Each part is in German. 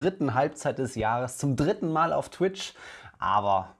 dritten Halbzeit des Jahres zum dritten Mal auf Twitch. Aber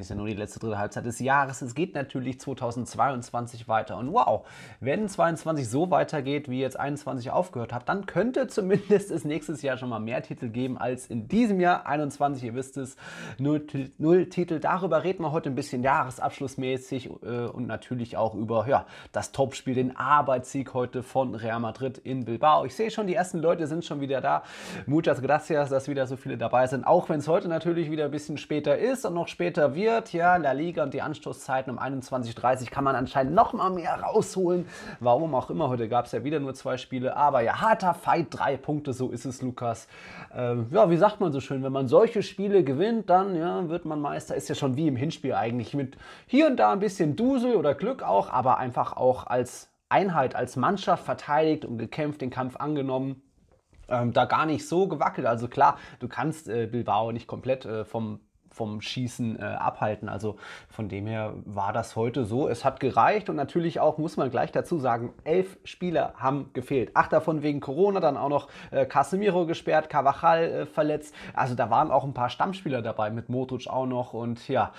ist ja nur die letzte dritte Halbzeit des Jahres. Es geht natürlich 2022 weiter. Und wow, wenn 22 so weitergeht, wie jetzt 21 aufgehört hat, dann könnte zumindest es nächstes Jahr schon mal mehr Titel geben als in diesem Jahr. 21, ihr wisst es, null, null Titel. Darüber reden wir heute ein bisschen jahresabschlussmäßig äh, und natürlich auch über ja, das Topspiel, den Arbeitssieg heute von Real Madrid in Bilbao. Ich sehe schon, die ersten Leute sind schon wieder da. Muchas gracias, dass wieder so viele dabei sind, auch wenn es heute natürlich wieder ein bisschen später ist und noch später wird passiert. Ja, La Liga und die Anstoßzeiten um 21.30 Uhr kann man anscheinend noch mal mehr rausholen. Warum auch immer, heute gab es ja wieder nur zwei Spiele. Aber ja, harter Fight, drei Punkte, so ist es, Lukas. Ähm, ja, wie sagt man so schön, wenn man solche Spiele gewinnt, dann ja, wird man Meister. Ist ja schon wie im Hinspiel eigentlich mit hier und da ein bisschen Dusel oder Glück auch, aber einfach auch als Einheit, als Mannschaft verteidigt und gekämpft, den Kampf angenommen. Ähm, da gar nicht so gewackelt. Also klar, du kannst äh, Bilbao nicht komplett äh, vom vom Schießen äh, abhalten. Also von dem her war das heute so. Es hat gereicht und natürlich auch, muss man gleich dazu sagen, elf Spieler haben gefehlt. Acht davon wegen Corona, dann auch noch äh, Casemiro gesperrt, Cavachal äh, verletzt. Also da waren auch ein paar Stammspieler dabei, mit Motuc auch noch. Und ja,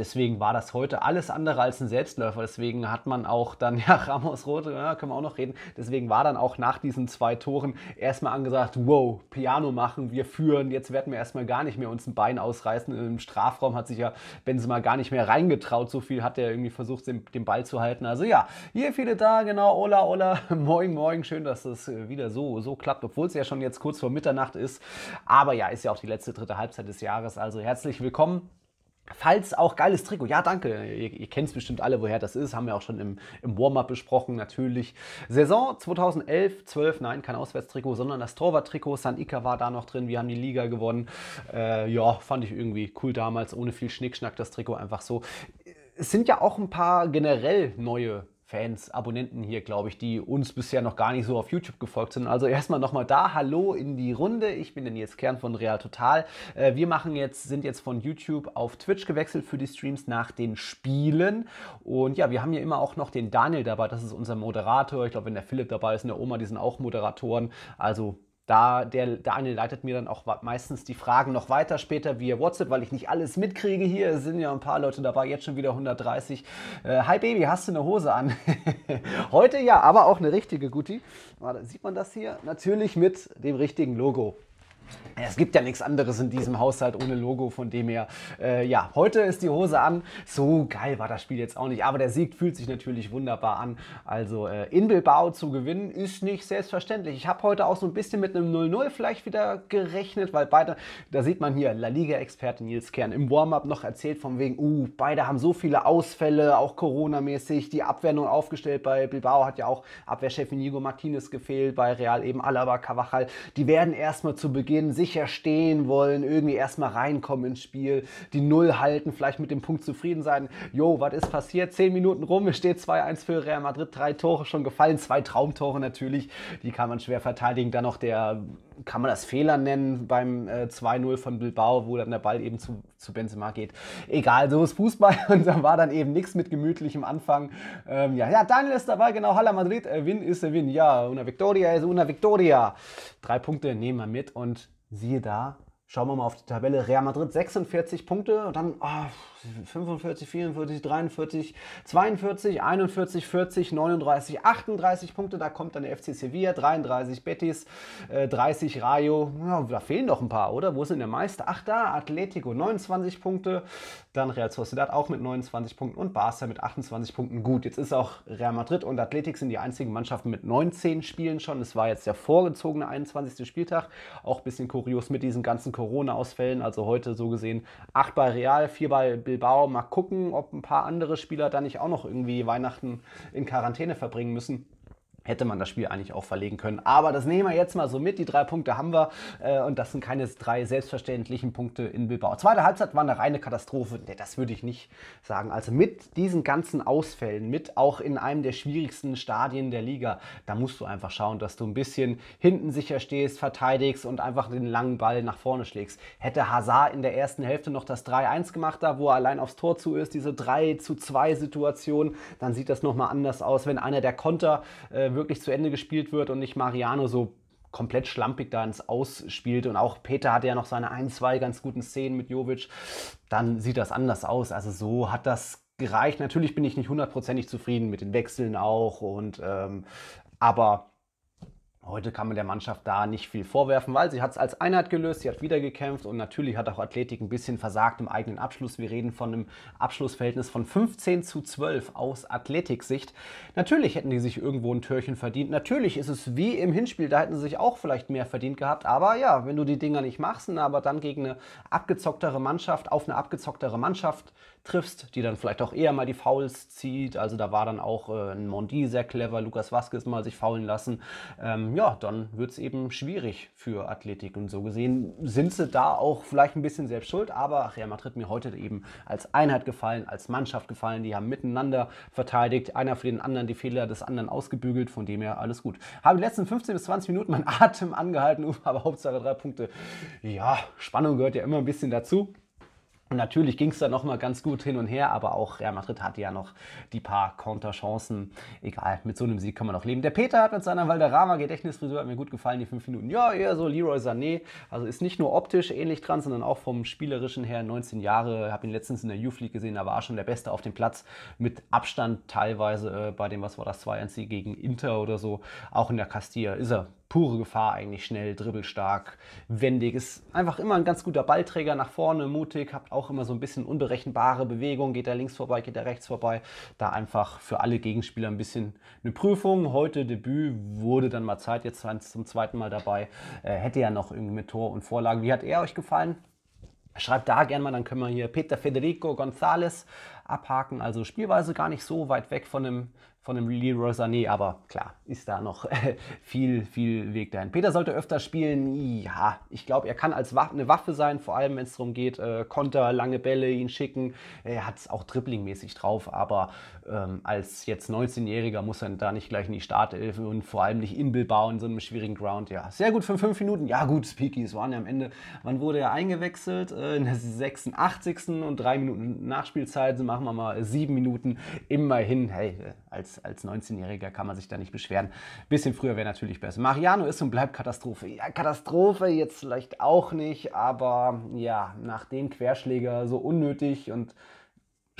Deswegen war das heute alles andere als ein Selbstläufer. Deswegen hat man auch dann, ja, Ramos Rote, ja, können wir auch noch reden. Deswegen war dann auch nach diesen zwei Toren erstmal angesagt, wow, Piano machen, wir führen, jetzt werden wir erstmal gar nicht mehr uns ein Bein ausreißen. Im Strafraum hat sich ja Benzema gar nicht mehr reingetraut. So viel hat er irgendwie versucht, den, den Ball zu halten. Also ja, hier viele da, genau, hola, hola, moin, moin, schön, dass das wieder so, so klappt, obwohl es ja schon jetzt kurz vor Mitternacht ist. Aber ja, ist ja auch die letzte dritte Halbzeit des Jahres. Also herzlich willkommen Falls auch geiles Trikot, ja danke, ihr, ihr kennt es bestimmt alle, woher das ist, haben wir auch schon im, im Warm-up besprochen, natürlich. Saison 2011, 12, nein, kein Auswärtstrikot, sondern das Torwart-Trikot, Ica war da noch drin, wir haben die Liga gewonnen. Äh, ja, fand ich irgendwie cool damals, ohne viel Schnickschnack, das Trikot einfach so. Es sind ja auch ein paar generell neue Fans, Abonnenten hier, glaube ich, die uns bisher noch gar nicht so auf YouTube gefolgt sind. Also erstmal nochmal da, hallo in die Runde. Ich bin der Nils Kern von Real Total. Äh, wir machen jetzt, sind jetzt von YouTube auf Twitch gewechselt für die Streams nach den Spielen. Und ja, wir haben hier immer auch noch den Daniel dabei, das ist unser Moderator. Ich glaube, wenn der Philipp dabei ist und ne, der Oma, die sind auch Moderatoren. Also da der Daniel leitet mir dann auch meistens die Fragen noch weiter später via WhatsApp, weil ich nicht alles mitkriege. Hier sind ja ein paar Leute dabei, jetzt schon wieder 130. Äh, Hi Baby, hast du eine Hose an? Heute ja, aber auch eine richtige Guti. Warte, sieht man das hier? Natürlich mit dem richtigen Logo. Es gibt ja nichts anderes in diesem Haushalt ohne Logo, von dem her, äh, ja, heute ist die Hose an. So geil war das Spiel jetzt auch nicht, aber der Sieg fühlt sich natürlich wunderbar an. Also äh, in Bilbao zu gewinnen ist nicht selbstverständlich. Ich habe heute auch so ein bisschen mit einem 0-0 vielleicht wieder gerechnet, weil beide, da sieht man hier, La Liga-Experte Nils Kern im Warm-Up noch erzählt von wegen, uh, beide haben so viele Ausfälle, auch Corona-mäßig, die Abwehr nun aufgestellt. Bei Bilbao hat ja auch Abwehrchef Inigo Martinez gefehlt, bei Real eben Alaba, Cavachal. Die werden erstmal zu Beginn gehen, sicher stehen wollen, irgendwie erstmal reinkommen ins Spiel, die Null halten, vielleicht mit dem Punkt zufrieden sein. Jo, was ist passiert? Zehn Minuten rum, es steht 2-1 für Real Madrid, drei Tore schon gefallen, zwei Traumtore natürlich, die kann man schwer verteidigen. Dann noch der, kann man das Fehler nennen beim äh, 2-0 von Bilbao, wo dann der Ball eben zu, zu Benzema geht. Egal, so ist Fußball und da war dann eben nichts mit gemütlichem Anfang. Ähm, ja, ja, Daniel ist dabei, genau, Hala Madrid, äh, Win ist äh, Win, ja, una Victoria ist una Victoria. Drei Punkte nehmen wir mit und siehe da, schauen wir mal auf die Tabelle. Real Madrid 46 Punkte und dann, oh, 45, 44, 43, 42, 41, 40, 39, 38 Punkte. Da kommt dann der FC Sevilla, 33 Betis, äh, 30 Rayo. Ja, da fehlen doch ein paar, oder? Wo sind der meiste? Ach da, Atletico 29 Punkte, dann Real Sociedad auch mit 29 Punkten und Barca mit 28 Punkten. Gut, jetzt ist auch Real Madrid und Athletik sind die einzigen Mannschaften mit 19 Spielen schon. Es war jetzt der vorgezogene 21. Spieltag. Auch ein bisschen kurios mit diesen ganzen Corona-Ausfällen. Also heute so gesehen 8 bei Real, 4 bei Bilbao. Mal gucken, ob ein paar andere Spieler da nicht auch noch irgendwie Weihnachten in Quarantäne verbringen müssen hätte man das Spiel eigentlich auch verlegen können. Aber das nehmen wir jetzt mal so mit. Die drei Punkte haben wir äh, und das sind keine drei selbstverständlichen Punkte in Bilbao. Zweite Halbzeit war eine reine Katastrophe. Nee, das würde ich nicht sagen. Also mit diesen ganzen Ausfällen, mit auch in einem der schwierigsten Stadien der Liga, da musst du einfach schauen, dass du ein bisschen hinten sicher stehst, verteidigst und einfach den langen Ball nach vorne schlägst. Hätte Hazard in der ersten Hälfte noch das 3-1 gemacht, da wo er allein aufs Tor zu ist, diese 3 2 Situation, dann sieht das nochmal anders aus. Wenn einer der Konter äh, wirklich zu Ende gespielt wird und nicht Mariano so komplett schlampig da ins Ausspielt. Und auch Peter hatte ja noch seine ein, zwei ganz guten Szenen mit Jovic. Dann sieht das anders aus. Also so hat das gereicht. Natürlich bin ich nicht hundertprozentig zufrieden mit den Wechseln auch. Und ähm, aber Heute kann man der Mannschaft da nicht viel vorwerfen, weil sie hat es als Einheit gelöst, sie hat wieder gekämpft und natürlich hat auch Athletik ein bisschen versagt im eigenen Abschluss. Wir reden von einem Abschlussverhältnis von 15 zu 12 aus Athletiksicht. Natürlich hätten die sich irgendwo ein Türchen verdient. Natürlich ist es wie im Hinspiel, da hätten sie sich auch vielleicht mehr verdient gehabt. Aber ja, wenn du die Dinger nicht machst, aber dann gegen eine abgezocktere Mannschaft, auf eine abgezocktere Mannschaft triffst, die dann vielleicht auch eher mal die Fouls zieht. Also da war dann auch äh, ein Mondi sehr clever, Lukas Vasquez mal sich faulen lassen. Ähm, ja, dann wird es eben schwierig für Athletik. Und so gesehen sind sie da auch vielleicht ein bisschen selbst schuld, aber Real Madrid mir heute eben als Einheit gefallen, als Mannschaft gefallen. Die haben miteinander verteidigt, einer für den anderen die Fehler des anderen ausgebügelt, von dem her alles gut. Habe die letzten 15 bis 20 Minuten meinen Atem angehalten, aber Hauptsache drei Punkte. Ja, Spannung gehört ja immer ein bisschen dazu natürlich ging es da nochmal ganz gut hin und her, aber auch Real Madrid hatte ja noch die paar Konterchancen. Egal, mit so einem Sieg kann man noch leben. Der Peter hat mit seiner Valderrama-Gedächtnisfrisur, hat mir gut gefallen, die fünf Minuten. Ja, eher so Leroy Sané. Also ist nicht nur optisch ähnlich dran, sondern auch vom Spielerischen her. 19 Jahre, habe ihn letztens in der Youth League gesehen, da war er schon der Beste auf dem Platz. Mit Abstand teilweise äh, bei dem, was war das, 2-1 gegen Inter oder so. Auch in der Castilla ist er pure Gefahr eigentlich schnell, dribbelstark, wendig. Ist einfach immer ein ganz guter Ballträger nach vorne, mutig, habt auch immer so ein bisschen unberechenbare Bewegung, geht er links vorbei, geht er rechts vorbei. Da einfach für alle Gegenspieler ein bisschen eine Prüfung. Heute Debüt wurde dann mal Zeit, jetzt zum zweiten Mal dabei. Äh, hätte ja noch irgendwie mit Tor und Vorlage. Wie hat er euch gefallen? Schreibt da gerne mal, dann können wir hier Peter Federico González abhaken. Also spielweise gar nicht so weit weg von dem, von dem Leroy Sané, aber klar, ist da noch viel, viel Weg dahin. Peter sollte öfter spielen, ja, ich glaube, er kann als Waffe, eine Waffe sein, vor allem wenn es darum geht, äh, Konter, lange Bälle, ihn schicken, er hat es auch dribblingmäßig drauf, aber ähm, als jetzt 19-Jähriger muss er da nicht gleich in die Startelf und vor allem nicht in Bilbao in so einem schwierigen Ground, ja, sehr gut für fünf Minuten, ja gut, Speaky, es waren ja am Ende, wann wurde er eingewechselt? Äh, in der 86. und drei Minuten Nachspielzeit, machen wir mal sieben Minuten, immerhin, hey, äh, als als, als 19-Jähriger kann man sich da nicht beschweren. Bisschen früher wäre natürlich besser. Mariano ist und bleibt Katastrophe. Ja, Katastrophe jetzt vielleicht auch nicht, aber ja, nach dem Querschläger so unnötig und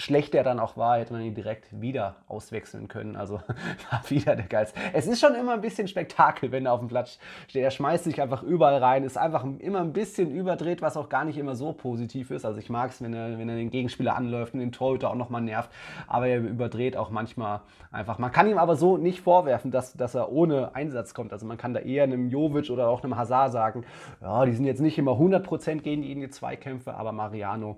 schlecht er dann auch war, hätte man ihn direkt wieder auswechseln können. Also war wieder der Geist. Es ist schon immer ein bisschen Spektakel, wenn er auf dem Platz steht. Er schmeißt sich einfach überall rein, ist einfach immer ein bisschen überdreht, was auch gar nicht immer so positiv ist. Also ich mag es, wenn er, wenn er den Gegenspieler anläuft und den Torhüter auch nochmal nervt. Aber er überdreht auch manchmal einfach. Man kann ihm aber so nicht vorwerfen, dass, dass er ohne Einsatz kommt. Also man kann da eher einem Jovic oder auch einem Hazard sagen, ja, die sind jetzt nicht immer 100% gegen die in die Zweikämpfe, aber Mariano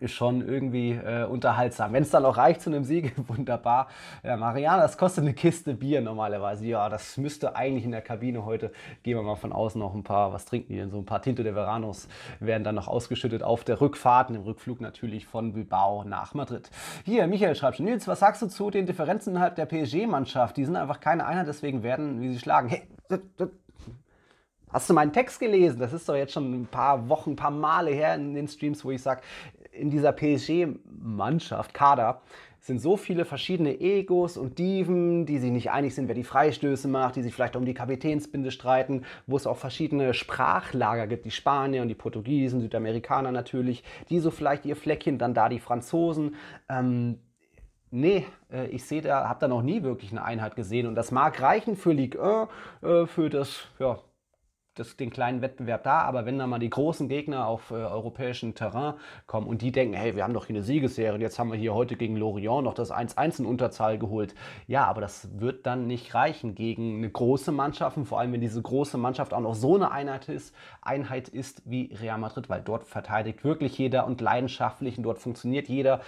ist schon irgendwie äh, unterhaltsam. Wenn es dann auch reicht zu einem Sieg, wunderbar. Ja, Mariana, das kostet eine Kiste Bier normalerweise. Ja, das müsste eigentlich in der Kabine heute, gehen wir mal von außen noch ein paar, was trinken die denn? So ein paar Tinto de Veranos werden dann noch ausgeschüttet auf der Rückfahrt, im Rückflug natürlich von Bilbao nach Madrid. Hier, Michael schreibt schon, Nils, was sagst du zu den Differenzen innerhalb der PSG-Mannschaft? Die sind einfach keine Einheit, deswegen werden, wie sie schlagen. Hey, Hast du meinen Text gelesen? Das ist doch jetzt schon ein paar Wochen, ein paar Male her in den Streams, wo ich sage, in dieser PSG-Mannschaft, Kader, sind so viele verschiedene Egos und Diven, die sich nicht einig sind, wer die Freistöße macht, die sich vielleicht um die Kapitänsbinde streiten, wo es auch verschiedene Sprachlager gibt, die Spanier und die Portugiesen, Südamerikaner natürlich, die so vielleicht ihr Fleckchen, dann da die Franzosen. Ähm, Nee, äh, ich sehe da, habe da noch nie wirklich eine Einheit gesehen. Und das mag reichen für Ligue 1, äh, für das ja, das, den kleinen Wettbewerb da, aber wenn da mal die großen Gegner auf äh, europäischem Terrain kommen und die denken, hey, wir haben doch hier eine Siegesserie, jetzt haben wir hier heute gegen Lorient noch das 1-1 in Unterzahl geholt. Ja, aber das wird dann nicht reichen gegen eine große Mannschaft, und vor allem wenn diese große Mannschaft auch noch so eine Einheit ist, Einheit ist wie Real Madrid, weil dort verteidigt wirklich jeder und leidenschaftlich und dort funktioniert jeder.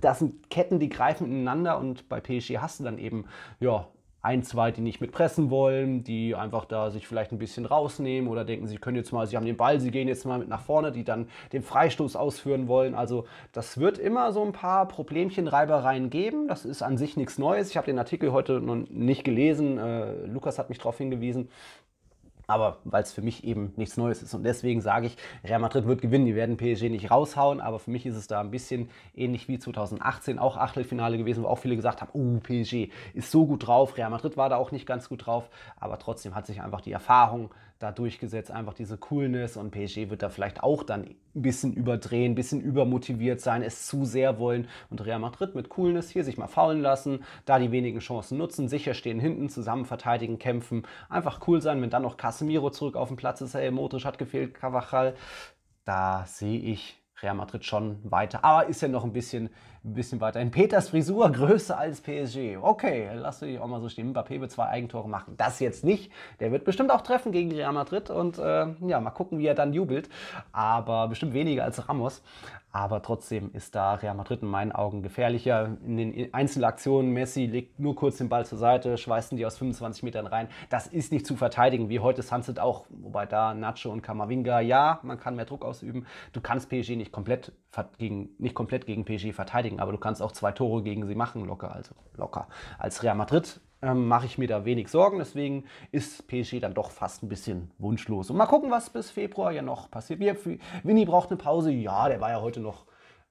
Das sind Ketten, die greifen ineinander und bei PSG hast du dann eben, ja, ein, zwei, die nicht mitpressen wollen, die einfach da sich vielleicht ein bisschen rausnehmen oder denken, sie können jetzt mal, sie haben den Ball, sie gehen jetzt mal mit nach vorne, die dann den Freistoß ausführen wollen. Also das wird immer so ein paar Problemchen, Reibereien geben. Das ist an sich nichts Neues. Ich habe den Artikel heute noch nicht gelesen. Äh, Lukas hat mich darauf hingewiesen aber weil es für mich eben nichts Neues ist. Und deswegen sage ich, Real Madrid wird gewinnen. Die werden PSG nicht raushauen, aber für mich ist es da ein bisschen ähnlich wie 2018, auch Achtelfinale gewesen, wo auch viele gesagt haben, oh, PSG ist so gut drauf, Real Madrid war da auch nicht ganz gut drauf, aber trotzdem hat sich einfach die Erfahrung da durchgesetzt, einfach diese Coolness und PSG wird da vielleicht auch dann ein bisschen überdrehen, ein bisschen übermotiviert sein, es zu sehr wollen und Real Madrid mit Coolness hier sich mal faulen lassen, da die wenigen Chancen nutzen, sicher stehen hinten, zusammen verteidigen, kämpfen, einfach cool sein, wenn dann noch Casemiro zurück auf dem Platz ist, ey, Modric hat gefehlt, Cavachal, da sehe ich Real Madrid schon weiter, aber ist ja noch ein bisschen ein bisschen weiter. In Peters Frisur größer als PSG. Okay, lass dich auch mal so stehen. Mbappé wird zwei Eigentore machen. Das jetzt nicht. Der wird bestimmt auch treffen gegen Real Madrid und äh, ja, mal gucken, wie er dann jubelt. Aber bestimmt weniger als Ramos. Aber trotzdem ist da Real Madrid in meinen Augen gefährlicher. In den Einzelaktionen, Messi legt nur kurz den Ball zur Seite, schweißen die aus 25 Metern rein. Das ist nicht zu verteidigen, wie heute Sunset auch. Wobei da Nacho und Kamavinga, ja, man kann mehr Druck ausüben. Du kannst PSG nicht komplett gegen, nicht komplett gegen PSG verteidigen, aber du kannst auch zwei Tore gegen sie machen, locker, also locker. Als Real Madrid ähm, mache ich mir da wenig Sorgen, deswegen ist PSG dann doch fast ein bisschen wunschlos. Und mal gucken, was bis Februar ja noch passiert. Winnie braucht eine Pause, ja, der war ja heute noch,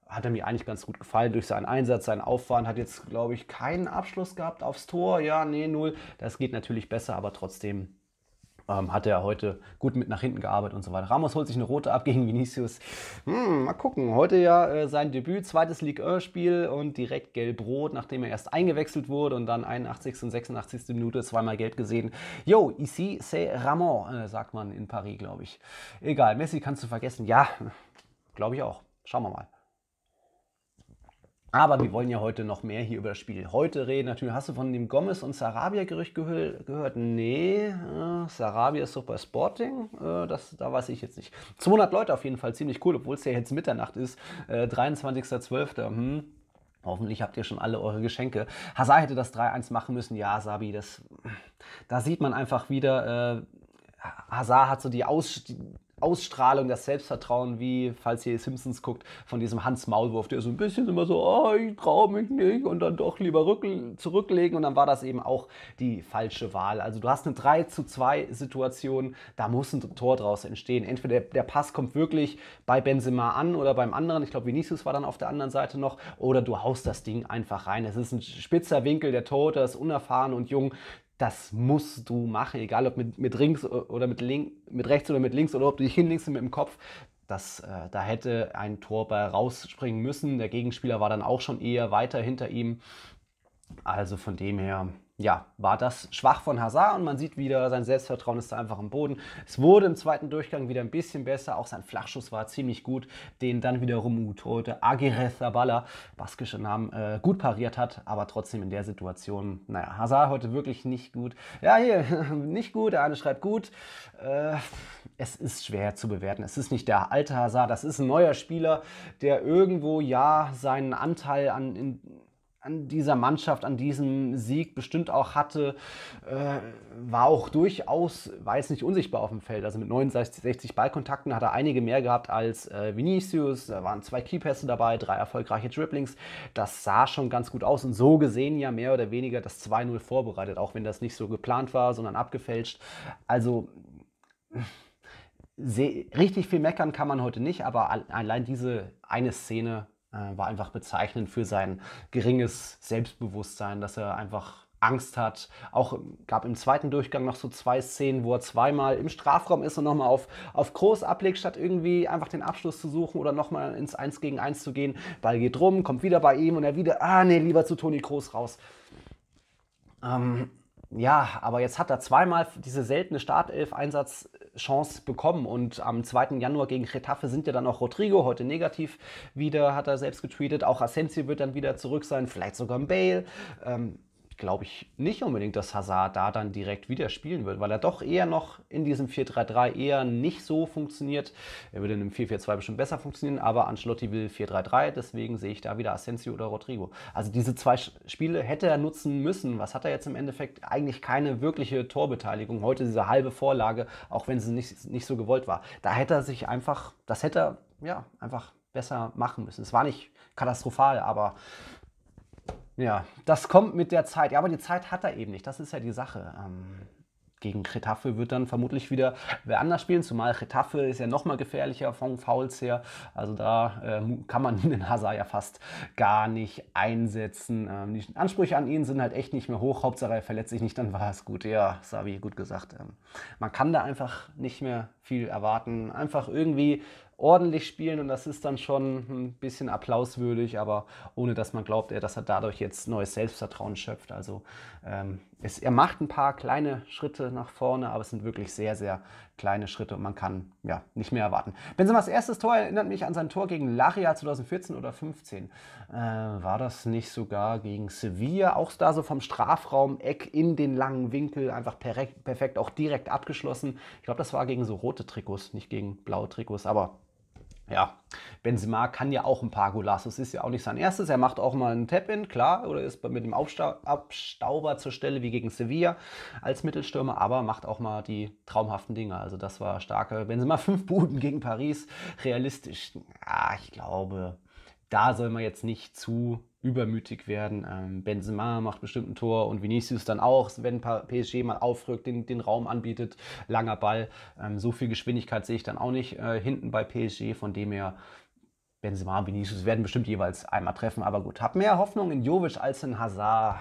hat er mir eigentlich ganz gut gefallen durch seinen Einsatz, seinen Aufwand, hat jetzt, glaube ich, keinen Abschluss gehabt aufs Tor, ja, nee, null. Das geht natürlich besser, aber trotzdem ähm, hat er heute gut mit nach hinten gearbeitet und so weiter. Ramos holt sich eine rote ab gegen Vinicius. Hm, mal gucken. Heute ja äh, sein Debüt, zweites Ligue-1-Spiel und direkt gelb-rot, nachdem er erst eingewechselt wurde und dann 81. und 86. Minute zweimal gelb gesehen. Yo, ici c'est Ramon, äh, sagt man in Paris, glaube ich. Egal, Messi kannst du vergessen. Ja, glaube ich auch. Schauen wir mal. Aber wir wollen ja heute noch mehr hier über das Spiel heute reden. Natürlich hast du von dem Gomez und Sarabia-Gerücht gehört. Nee, äh, Sarabia ist doch bei Sporting. Äh, das, da weiß ich jetzt nicht. 200 Leute auf jeden Fall, ziemlich cool, obwohl es ja jetzt Mitternacht ist. Äh, 23.12. Hm. Hoffentlich habt ihr schon alle eure Geschenke. Hazard hätte das 3-1 machen müssen. Ja, Sabi, das, da sieht man einfach wieder, äh, Hazard hat so die, Aus, Ausstrahlung, das Selbstvertrauen, wie, falls ihr Simpsons guckt, von diesem Hans Maulwurf, der so ein bisschen immer so, oh, ich traue mich nicht und dann doch lieber zurücklegen. Und dann war das eben auch die falsche Wahl. Also du hast eine 3 zu 2 Situation, da muss ein Tor draus entstehen. Entweder der, der Pass kommt wirklich bei Benzema an oder beim anderen. Ich glaube, Vinicius war dann auf der anderen Seite noch. Oder du haust das Ding einfach rein. Es ist ein spitzer Winkel, der Torhüter ist unerfahren und jung das musst du machen, egal ob mit, mit, links, oder mit, link, mit rechts oder mit links oder ob du dich hinlinkst mit dem Kopf. Das, äh, da hätte ein Torber rausspringen müssen. Der Gegenspieler war dann auch schon eher weiter hinter ihm. Also von dem her, ja, war das schwach von Hazard und man sieht wieder, sein Selbstvertrauen ist da einfach im Boden. Es wurde im zweiten Durchgang wieder ein bisschen besser, auch sein Flachschuss war ziemlich gut, den dann wiederum Utote Agirez Zabala, baskische Namen, äh, gut pariert hat, aber trotzdem in der Situation, naja, Hazard heute wirklich nicht gut. Ja, hier, nicht gut, der eine schreibt gut. Äh, es ist schwer zu bewerten, es ist nicht der alte Hazard, das ist ein neuer Spieler, der irgendwo, ja, seinen Anteil an... In, an dieser Mannschaft, an diesem Sieg bestimmt auch hatte, äh, war auch durchaus, weiß nicht unsichtbar auf dem Feld. Also mit 69 Ballkontakten hat er einige mehr gehabt als äh, Vinicius. Da waren zwei Keypässe dabei, drei erfolgreiche Dribblings. Das sah schon ganz gut aus und so gesehen ja mehr oder weniger das 2-0 vorbereitet, auch wenn das nicht so geplant war, sondern abgefälscht. Also äh, richtig viel meckern kann man heute nicht, aber allein diese eine Szene äh, war einfach bezeichnend für sein geringes Selbstbewusstsein, dass er einfach Angst hat. Auch gab im zweiten Durchgang noch so zwei Szenen, wo er zweimal im Strafraum ist und nochmal auf, auf groß ablegt, statt irgendwie einfach den Abschluss zu suchen oder nochmal ins 1 gegen 1 zu gehen. Ball geht rum, kommt wieder bei ihm und er wieder, ah nee, lieber zu Toni Groß raus. Ähm, ja, aber jetzt hat er zweimal diese seltene Startelf-Einsatz Chance bekommen. Und am 2. Januar gegen Retafe sind ja dann auch Rodrigo, heute negativ wieder, hat er selbst getweetet. Auch Asensio wird dann wieder zurück sein, vielleicht sogar ein Bale. Ähm, glaube ich nicht unbedingt, dass Hazard da dann direkt wieder spielen wird, weil er doch eher noch in diesem 4-3-3 eher nicht so funktioniert. Er würde in einem 4-4-2 bestimmt besser funktionieren, aber Ancelotti will 4-3-3, deswegen sehe ich da wieder Asensio oder Rodrigo. Also diese zwei Spiele hätte er nutzen müssen. Was hat er jetzt im Endeffekt? Eigentlich keine wirkliche Torbeteiligung. Heute diese halbe Vorlage, auch wenn sie nicht, nicht so gewollt war. Da hätte er sich einfach, das hätte er, ja, einfach besser machen müssen. Es war nicht katastrophal, aber ja, das kommt mit der Zeit. Ja, aber die Zeit hat er eben nicht. Das ist ja die Sache. Ähm, gegen Getafe wird dann vermutlich wieder wer anders spielen, zumal Getafe ist ja nochmal gefährlicher von Fouls her. Also da äh, kann man den Hazard ja fast gar nicht einsetzen. Ähm, die Ansprüche an ihn sind halt echt nicht mehr hoch. Hauptsache er verletzt sich nicht, dann war es gut. Ja, Sabi, gut gesagt. Ähm, man kann da einfach nicht mehr viel erwarten. Einfach irgendwie ordentlich spielen und das ist dann schon ein bisschen applauswürdig, aber ohne dass man glaubt, dass er dadurch jetzt neues Selbstvertrauen schöpft. Also ähm, es, er macht ein paar kleine Schritte nach vorne, aber es sind wirklich sehr, sehr kleine Schritte und man kann ja nicht mehr erwarten. Benzemas erstes Tor erinnert mich an sein Tor gegen Laria 2014 oder 15. Äh, war das nicht sogar gegen Sevilla? Auch da so vom Strafraum Eck in den langen Winkel, einfach perfekt, perfekt auch direkt abgeschlossen. Ich glaube, das war gegen so rote Trikots, nicht gegen blaue Trikots, aber ja, Benzema kann ja auch ein paar Golassos, ist ja auch nicht sein erstes. Er macht auch mal einen Tap-In, klar, oder ist mit dem Absta Abstauber zur Stelle, wie gegen Sevilla als Mittelstürmer, aber macht auch mal die traumhaften Dinge. Also das war starke Benzema, fünf Buden gegen Paris, realistisch. Ja, ah, ich glaube, da soll man jetzt nicht zu übermütig werden. Ähm, Benzema macht bestimmt ein Tor und Vinicius dann auch, wenn PSG mal aufrückt, den, den Raum anbietet, langer Ball. Ähm, so viel Geschwindigkeit sehe ich dann auch nicht äh, hinten bei PSG, von dem her Benzema und Vinicius werden bestimmt jeweils einmal treffen, aber gut, Hab mehr Hoffnung in Jovic als in Hazard.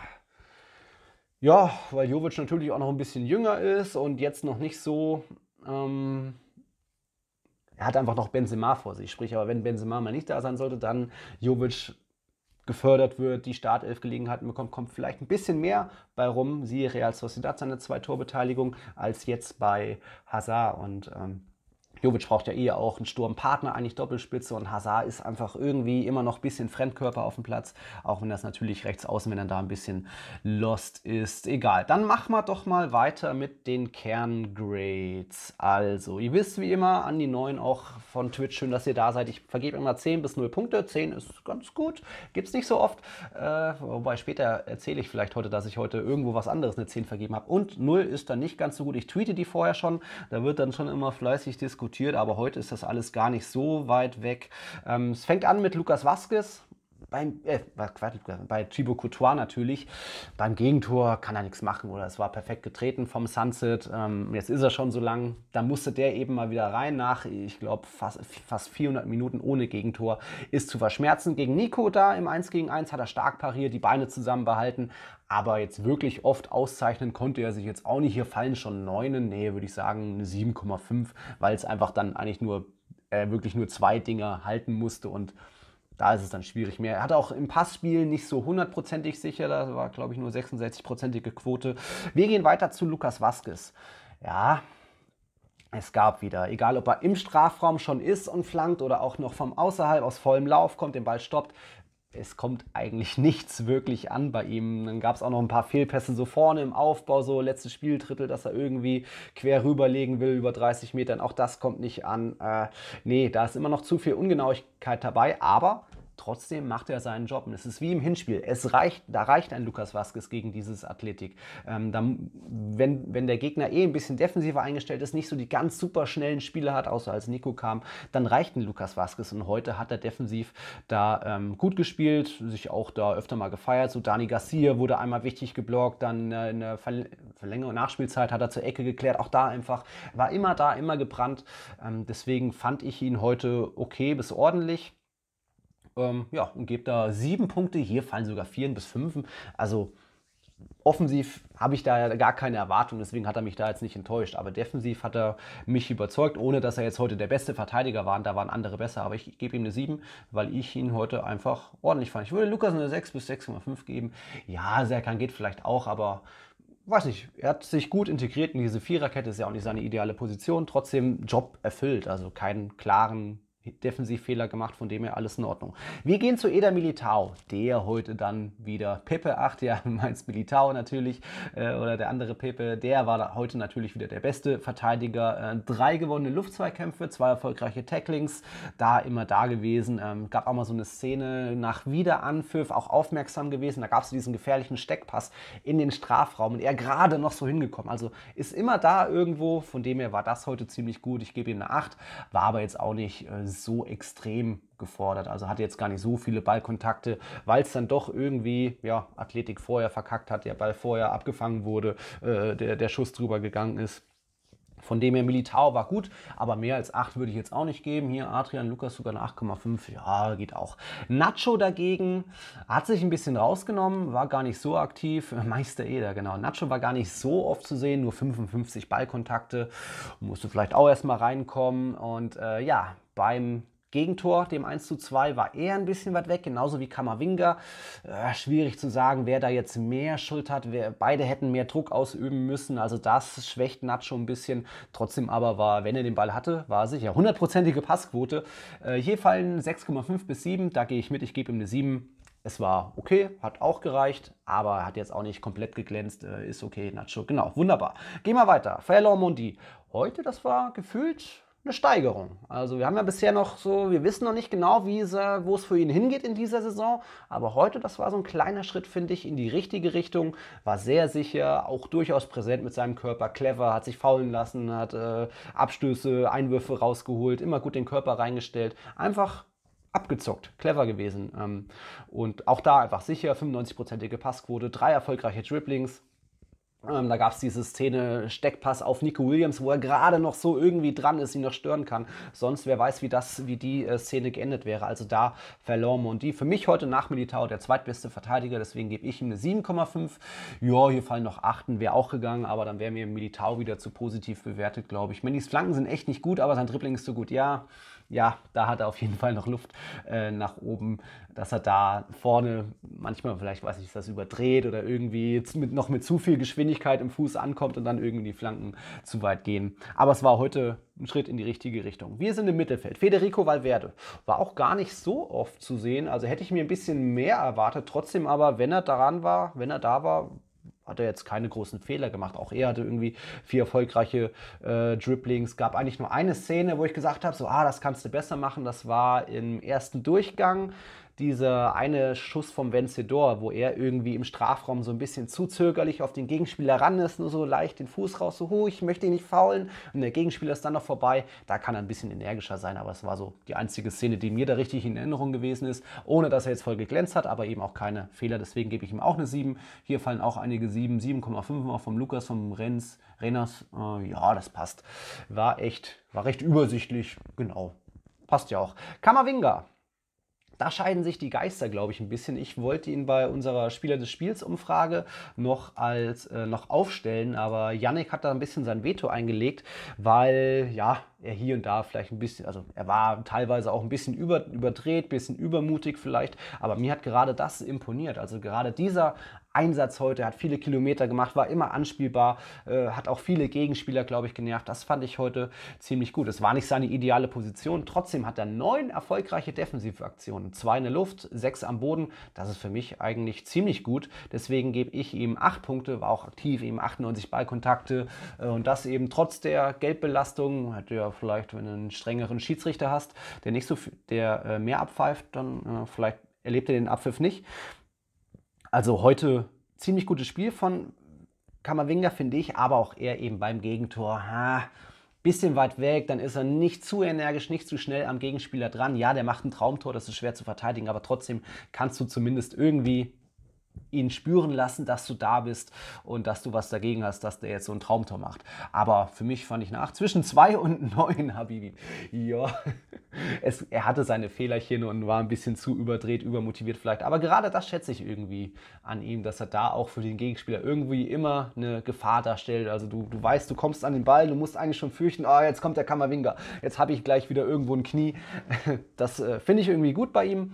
Ja, weil Jovic natürlich auch noch ein bisschen jünger ist und jetzt noch nicht so ähm, er hat einfach noch Benzema vor sich. Sprich, aber wenn Benzema mal nicht da sein sollte, dann Jovic gefördert wird, die Startelf-Gelegenheiten bekommt, kommt vielleicht ein bisschen mehr bei rum. Siehe Real Sociedad seine zwei Torbeteiligungen als jetzt bei Hazard. Und ähm, Jovic braucht ja eher auch einen Sturmpartner, eigentlich Doppelspitze und Hazard ist einfach irgendwie immer noch ein bisschen Fremdkörper auf dem Platz, auch wenn das natürlich rechts außen, wenn er da ein bisschen lost ist, egal. Dann machen wir doch mal weiter mit den Kerngrades. Also, ihr wisst wie immer an die Neuen auch von Twitch, schön, dass ihr da seid. Ich vergebe immer 10 bis 0 Punkte. 10 ist ganz gut, gibt es nicht so oft, äh, wobei später erzähle ich vielleicht heute, dass ich heute irgendwo was anderes eine 10 vergeben habe. Und 0 ist dann nicht ganz so gut. Ich tweete die vorher schon, da wird dann schon immer fleißig diskutiert diskutiert, aber heute ist das alles gar nicht so weit weg. Ähm, es fängt an mit Lukas Vasquez, beim, äh, bei Thibaut Courtois natürlich, beim Gegentor kann er nichts machen oder es war perfekt getreten vom Sunset. Ähm, jetzt ist er schon so lang, da musste der eben mal wieder rein nach, ich glaube, fast, fast 400 Minuten ohne Gegentor. Ist zu verschmerzen gegen Nico da im 1 gegen 1, hat er stark pariert, die Beine zusammenbehalten, aber jetzt wirklich oft auszeichnen konnte er sich jetzt auch nicht. Hier fallen schon in Nähe, würde ich sagen, eine 7,5, weil es einfach dann eigentlich nur, äh, wirklich nur zwei Dinger halten musste und da ist es dann schwierig mehr. Er hat auch im Passspiel nicht so hundertprozentig sicher, da war, glaube ich, nur 66-prozentige Quote. Wir gehen weiter zu Lukas Vasquez. Ja, es gab wieder, egal ob er im Strafraum schon ist und flankt oder auch noch vom Außerhalb aus vollem Lauf kommt, den Ball stoppt, es kommt eigentlich nichts wirklich an bei ihm. Dann gab es auch noch ein paar Fehlpässe so vorne im Aufbau, so letztes Spieldrittel, dass er irgendwie quer rüberlegen will über 30 Metern. Auch das kommt nicht an. Äh, nee, da ist immer noch zu viel Ungenauigkeit dabei, aber Trotzdem macht er seinen Job. Und es ist wie im Hinspiel. Es reicht, da reicht ein Lukas Vasquez gegen dieses Athletik. Ähm, dann, wenn, wenn der Gegner eh ein bisschen defensiver eingestellt ist, nicht so die ganz super schnellen Spiele hat, außer als Nico kam, dann reicht ein Lukas Vasquez. Und heute hat er defensiv da ähm, gut gespielt, sich auch da öfter mal gefeiert. So Dani Garcia wurde einmal wichtig geblockt, dann äh, in der Verl Verlängerung Nachspielzeit hat er zur Ecke geklärt. Auch da einfach war immer da, immer gebrannt. Ähm, deswegen fand ich ihn heute okay bis ordentlich. Ähm, ja, und gebe da sieben Punkte. Hier fallen sogar vier bis fünf. Also offensiv habe ich da gar keine Erwartung, deswegen hat er mich da jetzt nicht enttäuscht. Aber defensiv hat er mich überzeugt, ohne dass er jetzt heute der beste Verteidiger war. Und da waren andere besser. Aber ich gebe ihm eine 7, weil ich ihn heute einfach ordentlich fand. Ich würde Lukas eine 6 bis 6,5 geben. Ja, Serkan geht vielleicht auch, aber weiß nicht, er hat sich gut integriert in diese Viererkette, ist ja auch nicht seine ideale Position, trotzdem Job erfüllt, also keinen klaren Defensivfehler gemacht, von dem her alles in Ordnung. Wir gehen zu Eder Militao, der heute dann wieder Pepe, ach ja, Mainz Militao natürlich, äh, oder der andere Pepe, der war heute natürlich wieder der beste Verteidiger. Äh, drei gewonnene Luftzweikämpfe, zwei erfolgreiche Tacklings, da immer da gewesen. Ähm, gab auch mal so eine Szene nach Wiederanpfiff, auch aufmerksam gewesen, da gab es diesen gefährlichen Steckpass in den Strafraum und er gerade noch so hingekommen. Also ist immer da irgendwo, von dem her war das heute ziemlich gut. Ich gebe ihm eine 8, war aber jetzt auch nicht äh, so extrem gefordert. Also hatte jetzt gar nicht so viele Ballkontakte, weil es dann doch irgendwie, ja, Athletik vorher verkackt hat, der Ball vorher abgefangen wurde, äh, der, der Schuss drüber gegangen ist. Von dem her Militao war gut, aber mehr als 8 würde ich jetzt auch nicht geben. Hier Adrian Lukas sogar eine 8,5. Ja, geht auch. Nacho dagegen hat sich ein bisschen rausgenommen, war gar nicht so aktiv. Meister Eder, genau. Nacho war gar nicht so oft zu sehen, nur 55 Ballkontakte. Musste vielleicht auch erstmal reinkommen. Und äh, ja, beim Gegentor, dem 1 zu 2, war er ein bisschen weit weg, genauso wie Kamavinga. Äh, schwierig zu sagen, wer da jetzt mehr Schuld hat. Wer, beide hätten mehr Druck ausüben müssen. Also das schwächt Nacho ein bisschen. Trotzdem aber war, wenn er den Ball hatte, war er sicher. Hundertprozentige Passquote. Äh, hier fallen 6,5 bis 7. Da gehe ich mit, ich gebe ihm eine 7. Es war okay, hat auch gereicht, aber hat jetzt auch nicht komplett geglänzt. Äh, ist okay, Nacho. Genau, wunderbar. Gehen wir weiter. Fairlawn Mondi. Heute, das war gefühlt eine Steigerung. Also wir haben ja bisher noch so, wir wissen noch nicht genau, wie er, wo es für ihn hingeht in dieser Saison, aber heute, das war so ein kleiner Schritt, finde ich, in die richtige Richtung, war sehr sicher, auch durchaus präsent mit seinem Körper, clever, hat sich faulen lassen, hat äh, Abstöße, Einwürfe rausgeholt, immer gut den Körper reingestellt, einfach abgezockt, clever gewesen. Ähm, und auch da einfach sicher, 95-prozentige Passquote, drei erfolgreiche Dribblings, ähm, da gab es diese Szene Steckpass auf Nico Williams, wo er gerade noch so irgendwie dran ist, ihn noch stören kann. Sonst wer weiß, wie das, wie die äh, Szene geendet wäre. Also da verlor Mondi. Für mich heute nach Militao der zweitbeste Verteidiger, deswegen gebe ich ihm eine 7,5. Ja, hier fallen noch Achten, wäre auch gegangen, aber dann wäre mir Militao wieder zu positiv bewertet, glaube ich. Mendys Flanken sind echt nicht gut, aber sein Dribbling ist so gut. Ja, ja, da hat er auf jeden Fall noch Luft äh, nach oben, dass er da vorne manchmal vielleicht, weiß ich, das überdreht oder irgendwie mit, noch mit zu viel Geschwindigkeit im Fuß ankommt und dann irgendwie die Flanken zu weit gehen. Aber es war heute ein Schritt in die richtige Richtung. Wir sind im Mittelfeld. Federico Valverde war auch gar nicht so oft zu sehen, also hätte ich mir ein bisschen mehr erwartet. Trotzdem aber, wenn er daran war, wenn er da war, hat er jetzt keine großen Fehler gemacht. Auch er hatte irgendwie vier erfolgreiche äh, Dribblings. Gab eigentlich nur eine Szene, wo ich gesagt habe, so, ah, das kannst du besser machen. Das war im ersten Durchgang dieser eine Schuss vom Vencedor, wo er irgendwie im Strafraum so ein bisschen zu zögerlich auf den Gegenspieler ran ist, nur so leicht den Fuß raus, so, huh, ich möchte ihn nicht faulen und der Gegenspieler ist dann noch vorbei. Da kann er ein bisschen energischer sein, aber es war so die einzige Szene, die mir da richtig in Erinnerung gewesen ist, ohne dass er jetzt voll geglänzt hat, aber eben auch keine Fehler. Deswegen gebe ich ihm auch eine 7. Hier fallen auch einige 7, 7,5 auch vom Lukas, vom Renz, Renners. Äh, ja, das passt. War echt, war recht übersichtlich. Genau. Passt ja auch. Kammerwinger da scheiden sich die Geister, glaube ich, ein bisschen. Ich wollte ihn bei unserer Spieler des Spiels Umfrage noch als äh, noch aufstellen, aber Yannick hat da ein bisschen sein Veto eingelegt, weil ja, er hier und da vielleicht ein bisschen, also er war teilweise auch ein bisschen über, überdreht, ein bisschen übermutig vielleicht, aber mir hat gerade das imponiert. Also gerade dieser Einsatz heute, hat viele Kilometer gemacht, war immer anspielbar, äh, hat auch viele Gegenspieler, glaube ich, genervt. Das fand ich heute ziemlich gut. Es war nicht seine ideale Position, trotzdem hat er neun erfolgreiche Defensivaktionen. Zwei in der Luft, sechs am Boden. Das ist für mich eigentlich ziemlich gut. Deswegen gebe ich ihm acht Punkte, war auch aktiv, ihm 98 Ballkontakte äh, und das eben trotz der Geldbelastung. Hätte ja vielleicht, wenn du einen strengeren Schiedsrichter hast, der nicht so der äh, mehr abpfeift, dann äh, vielleicht erlebt er den Abpfiff nicht. Also heute ziemlich gutes Spiel von Kammerwinger, finde ich, aber auch er eben beim Gegentor. Ha, bisschen weit weg, dann ist er nicht zu energisch, nicht zu schnell am Gegenspieler dran. Ja, der macht ein Traumtor, das ist schwer zu verteidigen, aber trotzdem kannst du zumindest irgendwie ihn spüren lassen, dass du da bist und dass du was dagegen hast, dass der jetzt so ein Traumtor macht. Aber für mich fand ich nach zwischen zwei und neun, Habibi. Ja, es, er hatte seine Fehlerchen und war ein bisschen zu überdreht, übermotiviert vielleicht. Aber gerade das schätze ich irgendwie an ihm, dass er da auch für den Gegenspieler irgendwie immer eine Gefahr darstellt. Also du, du weißt, du kommst an den Ball, du musst eigentlich schon fürchten, oh, jetzt kommt der Kammerwinger, jetzt habe ich gleich wieder irgendwo ein Knie. Das äh, finde ich irgendwie gut bei ihm.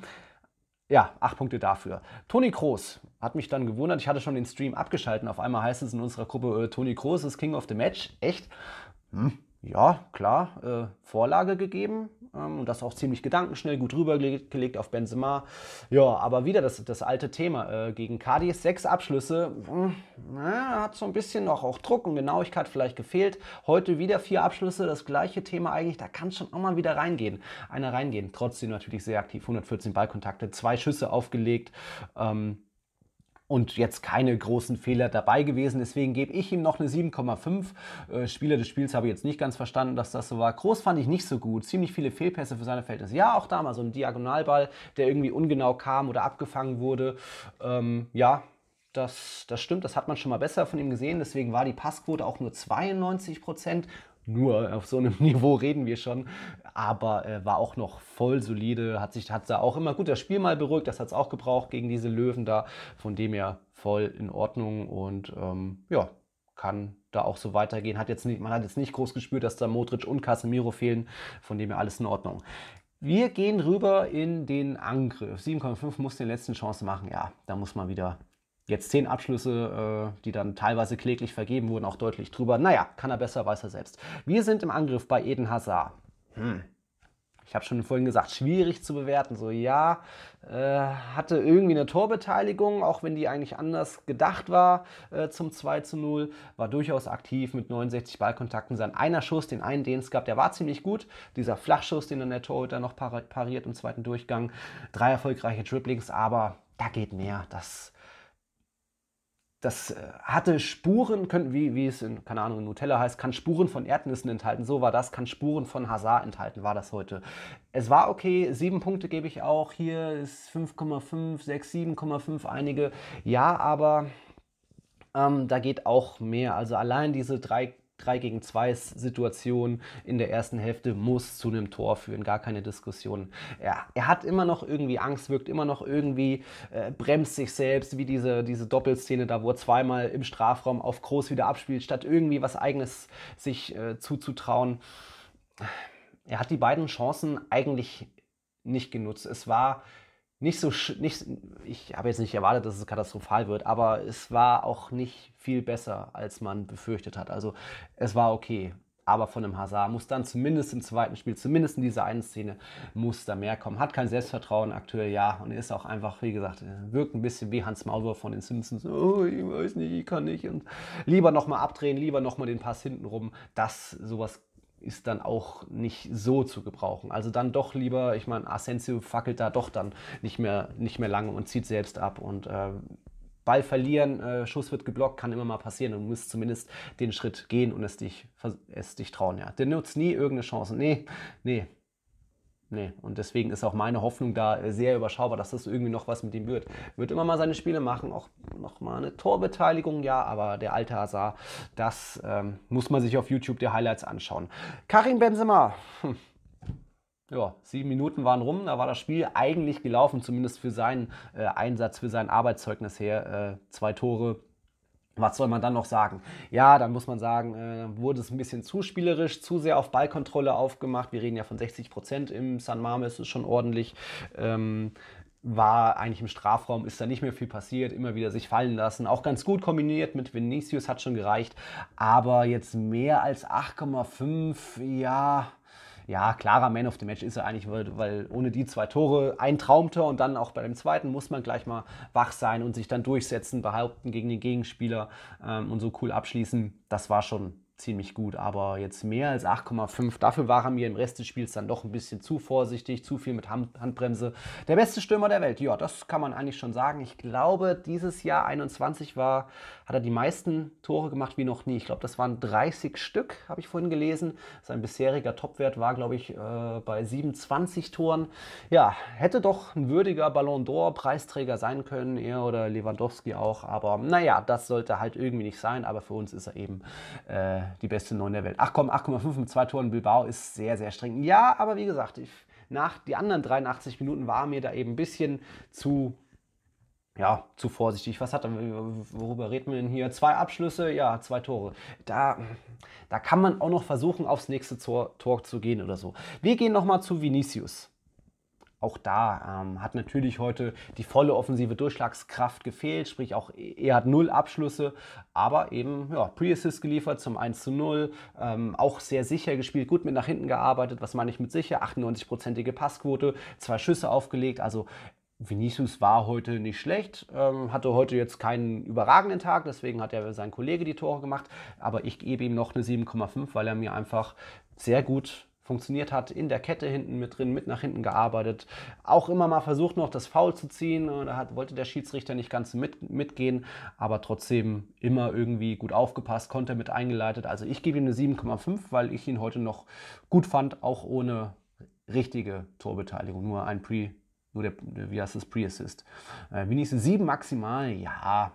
Ja, acht Punkte dafür. Toni Kroos hat mich dann gewundert. Ich hatte schon den Stream abgeschalten. Auf einmal heißt es in unserer Gruppe, äh, Toni Kroos ist King of the Match. Echt? Hm ja, klar, äh, Vorlage gegeben ähm, und das auch ziemlich gedankenschnell, gut rübergelegt auf Benzema. Ja, aber wieder das, das alte Thema. Äh, gegen Cadiz sechs Abschlüsse, mh, hm, na, hat so ein bisschen noch auch Druck und Genauigkeit vielleicht gefehlt. Heute wieder vier Abschlüsse, das gleiche Thema eigentlich, da kann es schon auch mal wieder reingehen. Einer reingehen, trotzdem natürlich sehr aktiv, 114 Ballkontakte, zwei Schüsse aufgelegt. Ähm, und jetzt keine großen Fehler dabei gewesen. Deswegen gebe ich ihm noch eine 7,5. Äh, Spieler des Spiels habe ich jetzt nicht ganz verstanden, dass das so war. Groß fand ich nicht so gut. Ziemlich viele Fehlpässe für seine Verhältnisse. Ja, auch damals so ein Diagonalball, der irgendwie ungenau kam oder abgefangen wurde. Ähm, ja, das, das stimmt, das hat man schon mal besser von ihm gesehen. Deswegen war die Passquote auch nur 92 Prozent nur auf so einem Niveau reden wir schon, aber äh, war auch noch voll solide, hat sich hat da auch immer gut das Spiel mal beruhigt, das hat es auch gebraucht gegen diese Löwen da, von dem her voll in Ordnung und ähm, ja, kann da auch so weitergehen. Hat jetzt nicht, man hat jetzt nicht groß gespürt, dass da Modric und Casemiro fehlen, von dem her alles in Ordnung. Wir gehen rüber in den Angriff. 7,5 muss die letzte Chance machen. Ja, da muss man wieder jetzt zehn Abschlüsse, äh, die dann teilweise kläglich vergeben wurden, auch deutlich drüber. Naja, kann er besser, weiß er selbst. Wir sind im Angriff bei Eden Hazard. Hm. Ich habe schon vorhin gesagt, schwierig zu bewerten. So, ja, äh, hatte irgendwie eine Torbeteiligung, auch wenn die eigentlich anders gedacht war äh, zum 2 zu 0. War durchaus aktiv mit 69 Ballkontakten. Sein einer Schuss, den einen, den es gab, der war ziemlich gut. Dieser Flachschuss, den dann der Torhüter noch pariert im zweiten Durchgang. Drei erfolgreiche Dribblings, aber da geht mehr. Das das äh, hatte Spuren, können, wie, wie es in, keine Ahnung, Nutella heißt, kann Spuren von Erdnüssen enthalten. So war das, kann Spuren von Hazard enthalten, war das heute. Es war okay, sieben Punkte gebe ich auch. Hier ist 5,5, 6, 7,5 einige. Ja, aber ähm, da geht auch mehr. Also allein diese drei 3 gegen 2 Situation in der ersten Hälfte muss zu einem Tor führen, gar keine Diskussion. Ja, er hat immer noch irgendwie Angst, wirkt immer noch irgendwie, äh, bremst sich selbst, wie diese, diese Doppelszene da, wo er zweimal im Strafraum auf groß wieder abspielt, statt irgendwie was Eigenes sich äh, zuzutrauen. Er hat die beiden Chancen eigentlich nicht genutzt. Es war nicht so, nicht, ich habe jetzt nicht erwartet, dass es katastrophal wird, aber es war auch nicht viel besser, als man befürchtet hat. Also es war okay. Aber von dem Hazard muss dann zumindest im zweiten Spiel, zumindest in dieser einen Szene, muss da mehr kommen. Hat kein Selbstvertrauen aktuell, ja. Und ist auch einfach, wie gesagt, äh, wirkt ein bisschen wie Hans Maulwurf von den Simpsons. Oh, ich weiß nicht, ich kann nicht. Und lieber nochmal abdrehen, lieber nochmal den Pass hintenrum, dass sowas ist dann auch nicht so zu gebrauchen. Also dann doch lieber, ich meine, Asensio fackelt da doch dann nicht mehr, nicht mehr lange und zieht selbst ab und äh, Ball verlieren, äh, Schuss wird geblockt, kann immer mal passieren du musst zumindest den Schritt gehen und es dich, es dich trauen. Ja. Der nutzt nie irgendeine Chance. Nee, nee, Nee, und deswegen ist auch meine Hoffnung da äh, sehr überschaubar, dass das irgendwie noch was mit ihm wird. Wird immer mal seine Spiele machen, auch nochmal eine Torbeteiligung, ja, aber der alte Hazard, das ähm, muss man sich auf YouTube die Highlights anschauen. Karim Benzema. Hm. Ja, sieben Minuten waren rum, da war das Spiel eigentlich gelaufen, zumindest für seinen äh, Einsatz, für sein Arbeitszeugnis her. Äh, zwei Tore, was soll man dann noch sagen? Ja, dann muss man sagen, äh, wurde es ein bisschen zu spielerisch, zu sehr auf Ballkontrolle aufgemacht. Wir reden ja von 60 Prozent im San Marmes, ist schon ordentlich. Ähm, war eigentlich im Strafraum, ist da nicht mehr viel passiert, immer wieder sich fallen lassen. Auch ganz gut kombiniert mit Vinicius hat schon gereicht. Aber jetzt mehr als 8,5, ja ja, klarer Man of the Match ist er eigentlich, weil, weil ohne die zwei Tore ein Traumtor und dann auch bei dem zweiten muss man gleich mal wach sein und sich dann durchsetzen, behaupten gegen den Gegenspieler ähm, und so cool abschließen. Das war schon ziemlich gut, aber jetzt mehr als 8,5. Dafür war er mir im Rest des Spiels dann doch ein bisschen zu vorsichtig, zu viel mit Hand Handbremse. Der beste Stürmer der Welt, ja, das kann man eigentlich schon sagen. Ich glaube, dieses Jahr 21 war, hat er die meisten Tore gemacht wie noch nie. Ich glaube, das waren 30 Stück, habe ich vorhin gelesen. Sein bisheriger Topwert war, glaube ich, äh, bei 27 Toren. Ja, hätte doch ein würdiger Ballon d'Or Preisträger sein können, er oder Lewandowski auch, aber naja, das sollte halt irgendwie nicht sein, aber für uns ist er eben äh, die beste 9 der Welt. Ach komm, 8,5 mit zwei Toren Bilbao ist sehr, sehr streng. Ja, aber wie gesagt, ich, nach die anderen 83 Minuten war mir da eben ein bisschen zu ja, zu vorsichtig. Was hat er, worüber reden wir denn hier? Zwei Abschlüsse, ja, zwei Tore. Da, da kann man auch noch versuchen, aufs nächste Tor, Tor zu gehen oder so. Wir gehen nochmal zu Vinicius auch da ähm, hat natürlich heute die volle offensive Durchschlagskraft gefehlt, sprich auch e, er hat null Abschlüsse, aber eben ja, Pre-Assist geliefert zum 1 zu 0, ähm, auch sehr sicher gespielt, gut mit nach hinten gearbeitet, was meine ich mit sicher, 98-prozentige Passquote, zwei Schüsse aufgelegt, also Vinicius war heute nicht schlecht, ähm, hatte heute jetzt keinen überragenden Tag, deswegen hat er sein Kollege die Tore gemacht, aber ich gebe ihm noch eine 7,5, weil er mir einfach sehr gut funktioniert hat, in der Kette hinten mit drin, mit nach hinten gearbeitet. Auch immer mal versucht noch das Foul zu ziehen, da hat, wollte der Schiedsrichter nicht ganz mit, mitgehen, aber trotzdem immer irgendwie gut aufgepasst, konnte mit eingeleitet. Also ich gebe ihm eine 7,5, weil ich ihn heute noch gut fand, auch ohne richtige Torbeteiligung, nur ein Pre, nur der, wie heißt es, Pre-Assist. Äh, wenigstens 7 maximal, ja,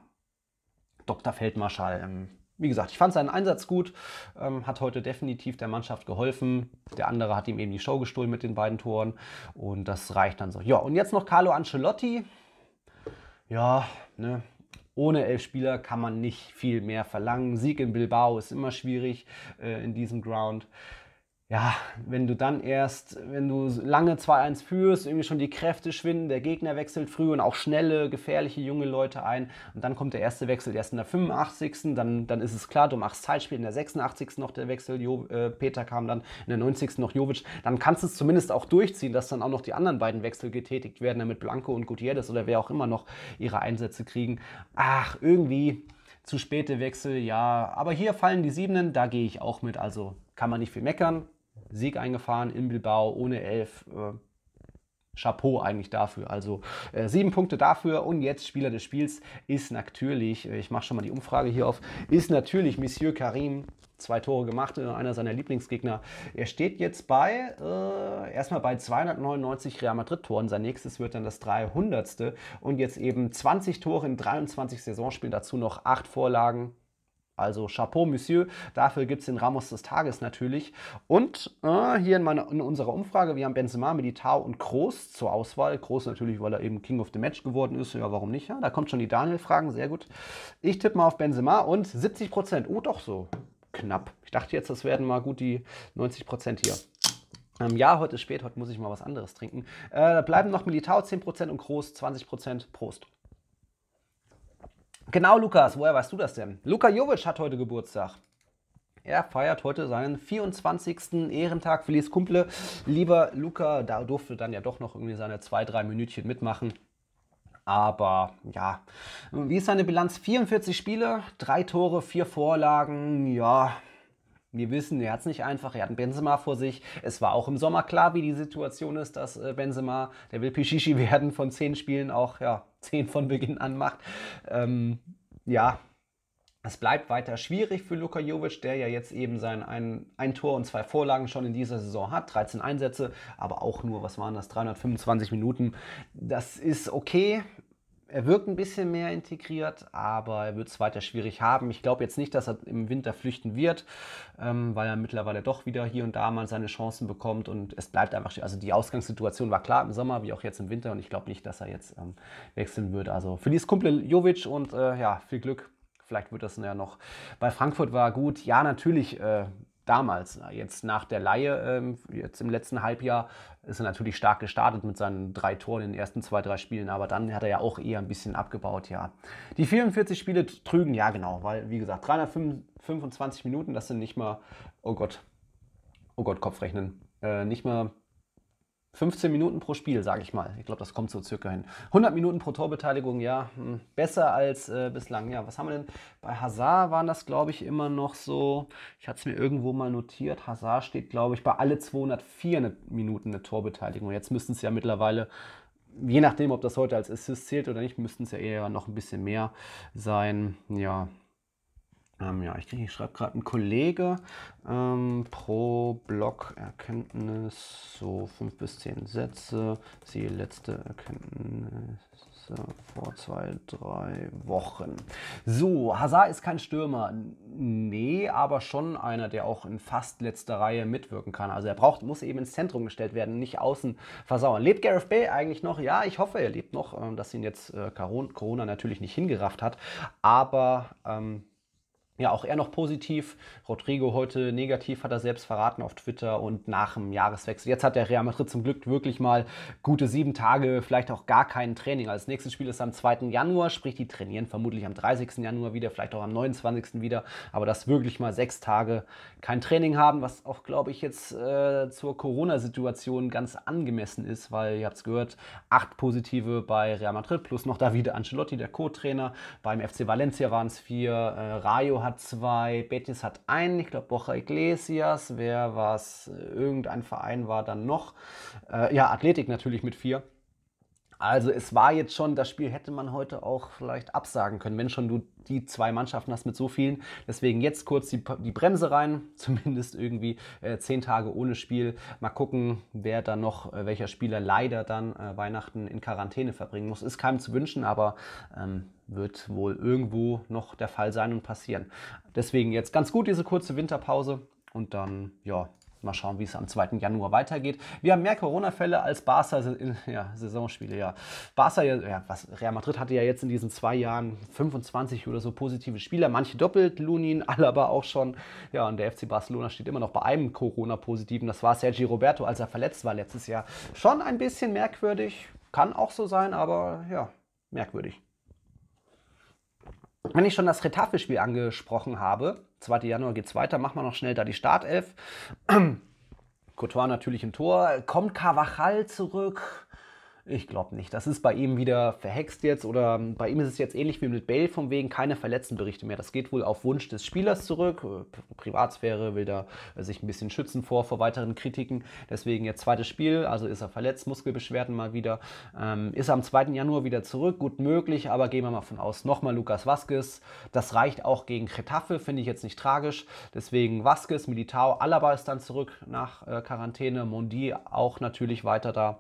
Dr. Feldmarschall, ähm, wie gesagt, ich fand seinen Einsatz gut, ähm, hat heute definitiv der Mannschaft geholfen. Der andere hat ihm eben die Show gestohlen mit den beiden Toren und das reicht dann so. Ja, und jetzt noch Carlo Ancelotti. Ja, ne, ohne elf Spieler kann man nicht viel mehr verlangen. Sieg in Bilbao ist immer schwierig äh, in diesem Ground ja, wenn du dann erst, wenn du lange 2-1 führst, irgendwie schon die Kräfte schwinden, der Gegner wechselt früh und auch schnelle, gefährliche junge Leute ein und dann kommt der erste Wechsel erst in der 85. Dann, dann ist es klar, du machst Zeitspiel in der 86. noch der Wechsel, jo, äh, Peter kam dann in der 90. noch Jovic. Dann kannst du es zumindest auch durchziehen, dass dann auch noch die anderen beiden Wechsel getätigt werden, damit Blanco und Gutierrez oder wer auch immer noch ihre Einsätze kriegen. Ach, irgendwie zu späte Wechsel, ja. Aber hier fallen die Siebenen, da gehe ich auch mit, also kann man nicht viel meckern Sieg eingefahren in Bilbao ohne elf. Äh, Chapeau eigentlich dafür. Also äh, sieben Punkte dafür und jetzt Spieler des Spiels ist natürlich, äh, ich mache schon mal die Umfrage hier auf, ist natürlich Monsieur Karim. Zwei Tore gemacht, einer seiner Lieblingsgegner. Er steht jetzt bei, äh, erstmal bei 299 Real Madrid-Toren. Sein nächstes wird dann das 300. Und jetzt eben 20 Tore in 23 Saisonspielen, dazu noch acht Vorlagen, also Chapeau, Monsieur. Dafür gibt es den Ramos des Tages natürlich. Und äh, hier in, meiner, in, unserer Umfrage, wir haben Benzema, Militao und Groß zur Auswahl. Groß natürlich, weil er eben King of the Match geworden ist. Ja, warum nicht? Ja, da kommt schon die Daniel-Fragen, sehr gut. Ich tippe mal auf Benzema und 70 Prozent. Oh, doch so. Knapp. Ich dachte jetzt, das werden mal gut die 90 Prozent hier. Ähm, ja, heute ist spät, heute muss ich mal was anderes trinken. Äh, bleiben noch Militao 10% und Groß 20%. Prost. Genau, Lukas, woher weißt du das denn? Luka Jovic hat heute Geburtstag. Er feiert heute seinen 24. Ehrentag. Feliz Kumple. Lieber Luca, da durfte dann ja doch noch irgendwie seine zwei, drei Minütchen mitmachen. Aber ja, wie ist seine Bilanz? 44 Spiele, drei Tore, vier Vorlagen. Ja, wir wissen, er hat es nicht einfach, er hat einen Benzema vor sich. Es war auch im Sommer klar, wie die Situation ist, dass äh, Benzema, der will Pichichi werden, von zehn Spielen auch ja, zehn von Beginn an macht. Ähm, ja, es bleibt weiter schwierig für Luka Jovic, der ja jetzt eben sein ein, ein Tor und zwei Vorlagen schon in dieser Saison hat, 13 Einsätze, aber auch nur, was waren das, 325 Minuten. Das ist okay, er wirkt ein bisschen mehr integriert, aber er wird es weiter schwierig haben. Ich glaube jetzt nicht, dass er im Winter flüchten wird, ähm, weil er mittlerweile doch wieder hier und da mal seine Chancen bekommt und es bleibt einfach, also die Ausgangssituation war klar im Sommer wie auch jetzt im Winter und ich glaube nicht, dass er jetzt ähm, wechseln wird. Also Feliz Kumpel Jovic und äh, ja, viel Glück. Vielleicht wird das ja noch. Bei Frankfurt war gut. Ja, natürlich äh, damals, jetzt nach der Laie, ähm, jetzt im letzten Halbjahr, ist er natürlich stark gestartet mit seinen drei Toren in den ersten zwei, drei Spielen, aber dann hat er ja auch eher ein bisschen abgebaut, ja. Die 44 Spiele trügen, ja genau, weil, wie gesagt, 325 Minuten, das sind nicht mal, oh Gott, oh Gott, Kopfrechnen, äh, nicht mal 15 Minuten pro Spiel, sage ich mal. Ich glaube, das kommt so circa hin. 100 Minuten pro Torbeteiligung, ja, hm, besser als äh, bislang. Ja, was haben wir denn? Bei Hazard waren das, glaube ich, immer noch so. Ich hatte es mir irgendwo mal notiert. Hazard steht, glaube ich, bei alle 204 ne, Minuten eine Torbeteiligung. Jetzt müssten es ja mittlerweile, je nachdem, ob das heute als Assist zählt oder nicht, müssten es ja eher noch ein bisschen mehr sein. Ja, ähm, ja, ich, ich schreibe gerade ein Kollege ähm, pro Block Erkenntnis, so fünf bis zehn Sätze. Sie letzte Erkenntnis vor zwei, drei Wochen. So, Hazard ist kein Stürmer. Nee, aber schon einer, der auch in fast letzter Reihe mitwirken kann. Also er braucht, muss eben ins Zentrum gestellt werden, nicht außen versauern. Lebt Gareth Bay eigentlich noch? Ja, ich hoffe, er lebt noch, ähm, dass ihn jetzt äh, Corona natürlich nicht hingerafft hat. Aber ähm, ja, auch er noch positiv. Rodrigo heute negativ, hat er selbst verraten auf Twitter und nach dem Jahreswechsel. Jetzt hat der Real Madrid zum Glück wirklich mal gute sieben Tage, vielleicht auch gar kein Training. Als nächstes Spiel ist am 2. Januar, sprich, die trainieren vermutlich am 30. Januar wieder, vielleicht auch am 29. wieder. Aber dass wirklich mal sechs Tage kein Training haben, was auch, glaube ich, jetzt äh, zur Corona-Situation ganz angemessen ist, weil ihr habt es gehört, acht positive bei Real Madrid plus noch Davide Ancelotti, der Co-Trainer. Beim FC Valencia waren es vier. Äh, Rayo hat hat zwei, Betis hat einen, ich glaube Bocha Iglesias, wer was, äh, irgendein Verein war dann noch. Äh, ja, Athletik natürlich mit vier. Also es war jetzt schon, das Spiel hätte man heute auch vielleicht absagen können, wenn schon du die zwei Mannschaften hast mit so vielen. Deswegen jetzt kurz die, die Bremse rein, zumindest irgendwie äh, zehn Tage ohne Spiel. Mal gucken, wer dann noch, äh, welcher Spieler leider dann äh, Weihnachten in Quarantäne verbringen muss. Ist keinem zu wünschen, aber ähm, wird wohl irgendwo noch der Fall sein und passieren. Deswegen jetzt ganz gut diese kurze Winterpause und dann, ja, Mal schauen, wie es am 2. Januar weitergeht. Wir haben mehr Corona-Fälle als Barca, also ja, Saisonspiele, ja. Barca, ja, was, Real Madrid hatte ja jetzt in diesen zwei Jahren 25 oder so positive Spieler, manche doppelt, Lunin, alle aber auch schon. Ja, und der FC Barcelona steht immer noch bei einem Corona-Positiven. Das war Sergio Roberto, als er verletzt war letztes Jahr. Schon ein bisschen merkwürdig, kann auch so sein, aber ja, merkwürdig. Wenn ich schon das Retafe-Spiel angesprochen habe, 2. Januar geht es weiter. Machen wir noch schnell da die Startelf. Courtois natürlich im Tor. Kommt Carvajal zurück? Ich glaube nicht. Das ist bei ihm wieder verhext jetzt oder ähm, bei ihm ist es jetzt ähnlich wie mit Bale vom Wegen keine Verletztenberichte mehr. Das geht wohl auf Wunsch des Spielers zurück. Äh, Privatsphäre will da äh, sich ein bisschen schützen vor, vor weiteren Kritiken. Deswegen jetzt zweites Spiel, also ist er verletzt, Muskelbeschwerden mal wieder. Ähm, ist er am 2. Januar wieder zurück, gut möglich, aber gehen wir mal von aus. Nochmal Lukas Vasquez. Das reicht auch gegen Kretaffe, finde ich jetzt nicht tragisch. Deswegen Vasquez, Militao, Alaba ist dann zurück nach äh, Quarantäne, Mondi auch natürlich weiter da.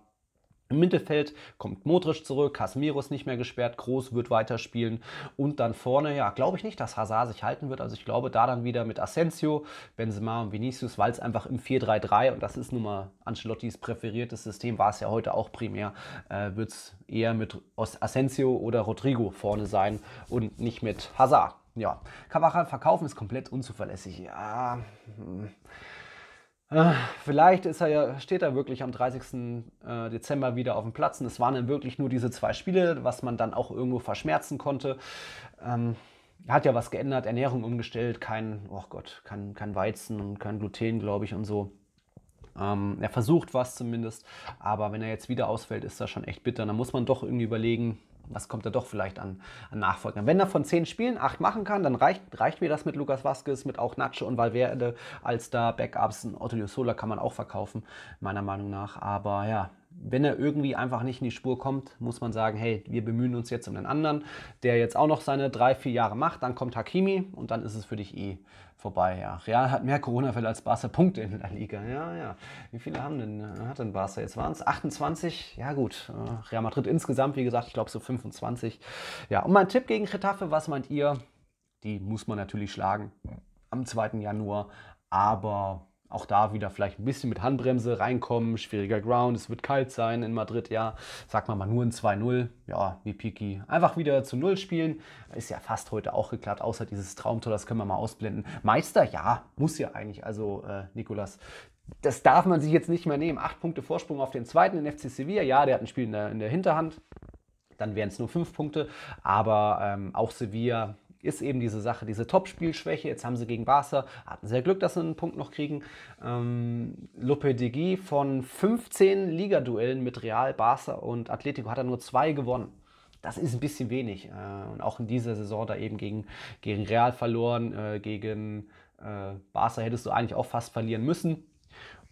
Im Mittelfeld kommt Modric zurück, Casemiro ist nicht mehr gesperrt, Groß wird weiterspielen und dann vorne, ja, glaube ich nicht, dass Hazard sich halten wird. Also ich glaube da dann wieder mit Asensio, Benzema und Vinicius, weil es einfach im 4-3-3 und das ist nun mal Ancelottis präferiertes System, war es ja heute auch primär, äh, wird es eher mit Asensio oder Rodrigo vorne sein und nicht mit Hazard. Ja, Kavacha verkaufen ist komplett unzuverlässig. Ja, hm. Ah, vielleicht ist er ja, steht er wirklich am 30. Äh, Dezember wieder auf dem Platz. Und es waren dann wirklich nur diese zwei Spiele, was man dann auch irgendwo verschmerzen konnte. Ähm, hat ja was geändert, Ernährung umgestellt, kein, oh Gott, kein, kein Weizen und kein Gluten, glaube ich, und so. Ähm, er versucht was zumindest, aber wenn er jetzt wieder ausfällt, ist das schon echt bitter. Da muss man doch irgendwie überlegen, was kommt da doch vielleicht an, an Nachfolgern. Wenn er von zehn Spielen acht machen kann, dann reicht, reicht mir das mit Lukas Vasquez, mit auch Nacho und Valverde als da Backups. Ein Otto Sola kann man auch verkaufen, meiner Meinung nach. Aber ja, wenn er irgendwie einfach nicht in die Spur kommt, muss man sagen, hey, wir bemühen uns jetzt um den anderen, der jetzt auch noch seine drei, vier Jahre macht, dann kommt Hakimi und dann ist es für dich eh vorbei. Ja. Real hat mehr Corona-Fälle als Barca Punkte in der Liga. Ja, ja. Wie viele haben denn, äh, hat denn Barca jetzt? Waren es 28? Ja gut, äh, Real Madrid insgesamt, wie gesagt, ich glaube so 25. Ja, und mein Tipp gegen Getafe, was meint ihr? Die muss man natürlich schlagen am 2. Januar, aber auch da wieder vielleicht ein bisschen mit Handbremse reinkommen, schwieriger Ground, es wird kalt sein in Madrid, ja. Sagt man mal nur ein 2-0, ja, wie Piki. Einfach wieder zu Null spielen, ist ja fast heute auch geklappt, außer dieses Traumtor, das können wir mal ausblenden. Meister, ja, muss ja eigentlich, also äh, Nikolas, das darf man sich jetzt nicht mehr nehmen. Acht Punkte Vorsprung auf den zweiten, in FC Sevilla, ja, der hat ein Spiel in der, in der Hinterhand, dann wären es nur fünf Punkte. Aber ähm, auch Sevilla ist eben diese Sache, diese Top-Spielschwäche. Jetzt haben sie gegen Barca, hatten sehr Glück, dass sie einen Punkt noch kriegen. Ähm, Lopetegui von 15 Ligaduellen mit Real, Barca und Atletico hat er nur zwei gewonnen. Das ist ein bisschen wenig. Äh, und auch in dieser Saison da eben gegen, gegen Real verloren, äh, gegen äh, Barca hättest du eigentlich auch fast verlieren müssen.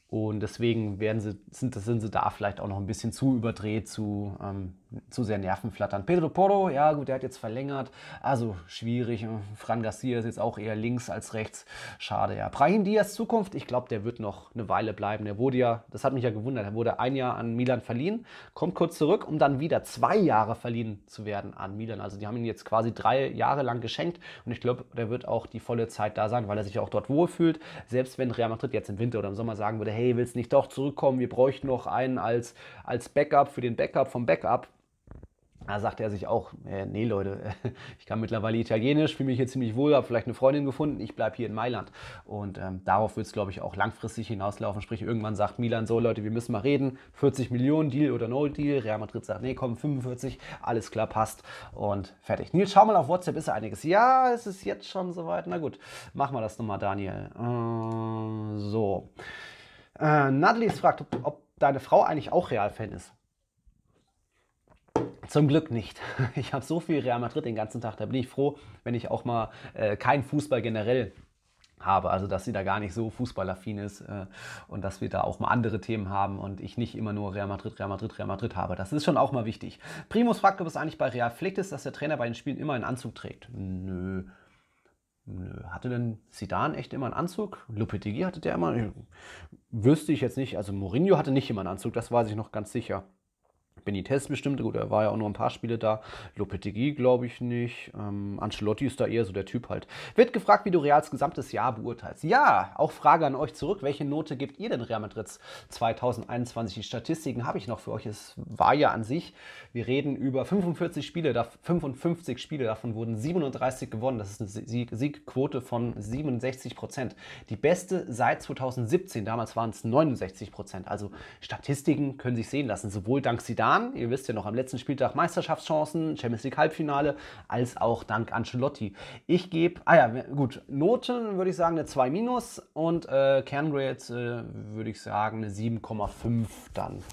Und deswegen werden sie, sind, sind sie da vielleicht auch noch ein bisschen zu überdreht, zu, ähm, zu sehr nervenflattern. Pedro Porro, ja gut, der hat jetzt verlängert, also schwierig. Fran Garcia ist jetzt auch eher links als rechts, schade ja. Brahim Diaz Zukunft, ich glaube, der wird noch eine Weile bleiben. Der wurde ja, das hat mich ja gewundert, er wurde ein Jahr an Milan verliehen, kommt kurz zurück, um dann wieder zwei Jahre verliehen zu werden an Milan. Also die haben ihn jetzt quasi drei Jahre lang geschenkt und ich glaube, der wird auch die volle Zeit da sein, weil er sich auch dort wohlfühlt. Selbst wenn Real Madrid jetzt im Winter oder im Sommer sagen würde, hey, willst nicht doch zurückkommen, wir bräuchten noch einen als, als Backup für den Backup vom Backup. Da sagt er sich auch, äh, nee Leute, ich kann mittlerweile Italienisch, fühle mich hier ziemlich wohl, habe vielleicht eine Freundin gefunden, ich bleibe hier in Mailand. Und ähm, darauf wird es, glaube ich, auch langfristig hinauslaufen. Sprich, irgendwann sagt Milan so, Leute, wir müssen mal reden, 40 Millionen, Deal oder No Deal. Real Madrid sagt, nee, komm, 45, alles klar, passt und fertig. Nils, schau mal auf WhatsApp, ist einiges. Ja, es ist jetzt schon soweit. Na gut, machen wir das nochmal, Daniel. Ähm, so. Äh, Nadelies fragt, ob, ob deine Frau eigentlich auch Real-Fan ist. Zum Glück nicht. Ich habe so viel Real Madrid den ganzen Tag. Da bin ich froh, wenn ich auch mal äh, keinen Fußball generell habe. Also, dass sie da gar nicht so fußballaffin ist äh, und dass wir da auch mal andere Themen haben und ich nicht immer nur Real Madrid, Real Madrid, Real Madrid habe. Das ist schon auch mal wichtig. Primus fragt, ob es eigentlich bei Real Pflicht ist, dass der Trainer bei den Spielen immer einen Anzug trägt. Nö. Nö. Hatte denn Sidan echt immer einen Anzug? Lupetigi hatte der immer wüsste ich jetzt nicht. Also Mourinho hatte nicht immer einen Anzug, das weiß ich noch ganz sicher. Benitez bestimmt, gut, er war ja auch nur ein paar Spiele da. Lopetegui glaube ich nicht. Ähm, Ancelotti ist da eher so der Typ halt. Wird gefragt, wie du Reals gesamtes Jahr beurteilst. Ja, auch Frage an euch zurück. Welche Note gebt ihr denn Real Madrid 2021? Die Statistiken habe ich noch für euch. Es war ja an sich, wir reden über 45 Spiele, da 55 Spiele, davon wurden 37 gewonnen. Das ist eine Siegquote von 67 Prozent. Die beste seit 2017, damals waren es 69 Prozent. Also Statistiken können sich sehen lassen, sowohl dank Zidane Jahren, ihr wisst ja noch, am letzten Spieltag Meisterschaftschancen, Champions League Halbfinale, als auch dank Ancelotti. Ich gebe, ah ja, gut, Noten würde ich sagen eine 2 minus und äh, Kerngrades äh, würde ich sagen eine 7,5 dann.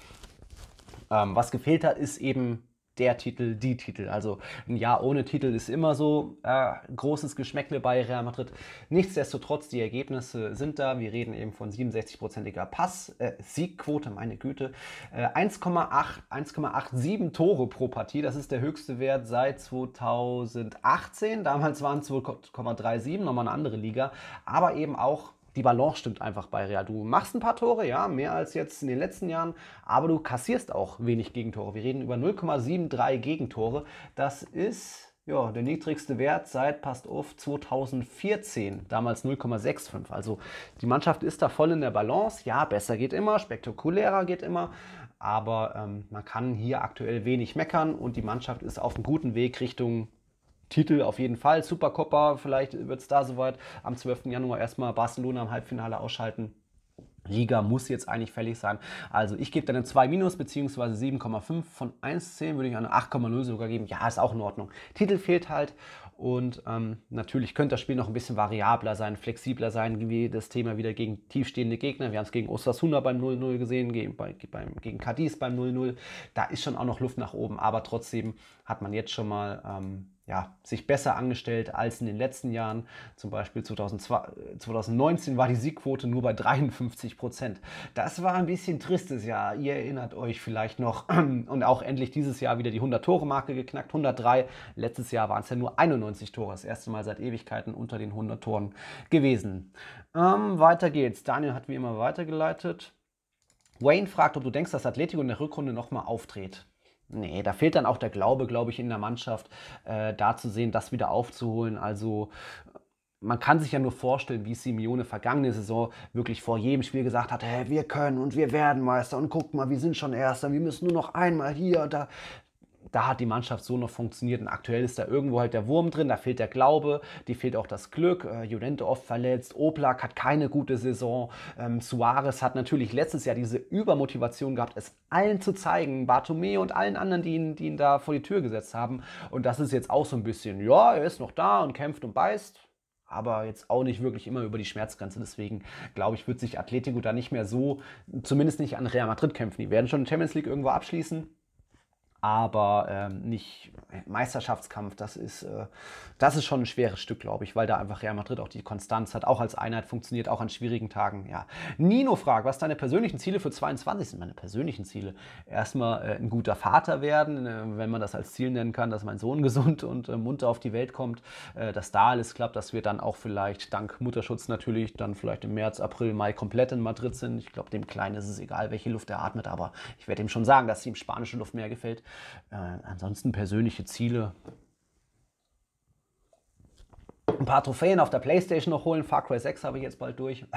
Ähm, was gefehlt hat, ist eben der Titel, die Titel. Also ein Jahr ohne Titel ist immer so äh, großes Geschmäckle bei Real Madrid. Nichtsdestotrotz, die Ergebnisse sind da. Wir reden eben von 67-prozentiger Pass, äh, Siegquote, meine Güte. Äh, 1,87 Tore pro Partie, das ist der höchste Wert seit 2018. Damals waren es 2,37, nochmal eine andere Liga. Aber eben auch die Balance stimmt einfach bei Real. Du machst ein paar Tore, ja, mehr als jetzt in den letzten Jahren, aber du kassierst auch wenig Gegentore. Wir reden über 0,73 Gegentore. Das ist ja, der niedrigste Wert seit, passt auf, 2014, damals 0,65. Also die Mannschaft ist da voll in der Balance. Ja, besser geht immer, spektakulärer geht immer, aber ähm, man kann hier aktuell wenig meckern und die Mannschaft ist auf einem guten Weg Richtung Titel auf jeden Fall. Supercopa, vielleicht wird es da soweit. Am 12. Januar erstmal Barcelona im Halbfinale ausschalten. Liga muss jetzt eigentlich fällig sein. Also ich gebe dann eine 2 minus beziehungsweise 7,5 von 1,10 würde ich eine 8,0 sogar geben. Ja, ist auch in Ordnung. Titel fehlt halt und ähm, natürlich könnte das Spiel noch ein bisschen variabler sein, flexibler sein, wie das Thema wieder gegen tiefstehende Gegner. Wir haben es gegen Osasuna beim 0-0 gesehen, gegen, bei, beim, gegen Cadiz beim 0-0. Da ist schon auch noch Luft nach oben, aber trotzdem hat man jetzt schon mal ähm, ja, sich besser angestellt als in den letzten Jahren. Zum Beispiel 2019 äh, war die Siegquote nur bei 53 Prozent. Das war ein bisschen tristes Jahr. Ihr erinnert euch vielleicht noch. Und auch endlich dieses Jahr wieder die 100-Tore-Marke geknackt. 103. Letztes Jahr waren es ja nur 91 Tore. Das erste Mal seit Ewigkeiten unter den 100 Toren gewesen. Ähm, weiter geht's. Daniel hat wie immer weitergeleitet. Wayne fragt, ob du denkst, dass Atletico in der Rückrunde nochmal auftritt nee, da fehlt dann auch der Glaube, glaube ich, in der Mannschaft, äh, da zu sehen, das wieder aufzuholen. Also man kann sich ja nur vorstellen, wie Simeone vergangene Saison wirklich vor jedem Spiel gesagt hat, hey, wir können und wir werden Meister und guck mal, wir sind schon Erster, wir müssen nur noch einmal hier, da, da hat die Mannschaft so noch funktioniert. Und aktuell ist da irgendwo halt der Wurm drin, da fehlt der Glaube, die fehlt auch das Glück. Äh, Jolente oft verletzt, Oblak hat keine gute Saison. Ähm, Suarez hat natürlich letztes Jahr diese Übermotivation gehabt, es allen zu zeigen, Bartomeu und allen anderen, die ihn, die ihn da vor die Tür gesetzt haben. Und das ist jetzt auch so ein bisschen, ja, er ist noch da und kämpft und beißt aber jetzt auch nicht wirklich immer über die Schmerzgrenze. Deswegen glaube ich, wird sich Atletico da nicht mehr so, zumindest nicht an Real Madrid kämpfen. Die werden schon in Champions League irgendwo abschließen aber ähm, nicht Meisterschaftskampf, das ist, äh, das ist schon ein schweres Stück, glaube ich, weil da einfach Real Madrid auch die Konstanz hat, auch als Einheit funktioniert, auch an schwierigen Tagen, ja. Nino fragt, was deine persönlichen Ziele für 22 sind? Meine persönlichen Ziele? Erstmal äh, ein guter Vater werden, äh, wenn man das als Ziel nennen kann, dass mein Sohn gesund und äh, munter auf die Welt kommt, äh, dass da alles klappt, dass wir dann auch vielleicht dank Mutterschutz natürlich dann vielleicht im März, April, Mai komplett in Madrid sind. Ich glaube, dem Kleinen ist es egal, welche Luft er atmet, aber ich werde ihm schon sagen, dass ihm spanische Luft mehr gefällt. Äh, ansonsten persönliche Ziele. Ein paar Trophäen auf der Playstation noch holen. Far Cry 6 habe ich jetzt bald durch.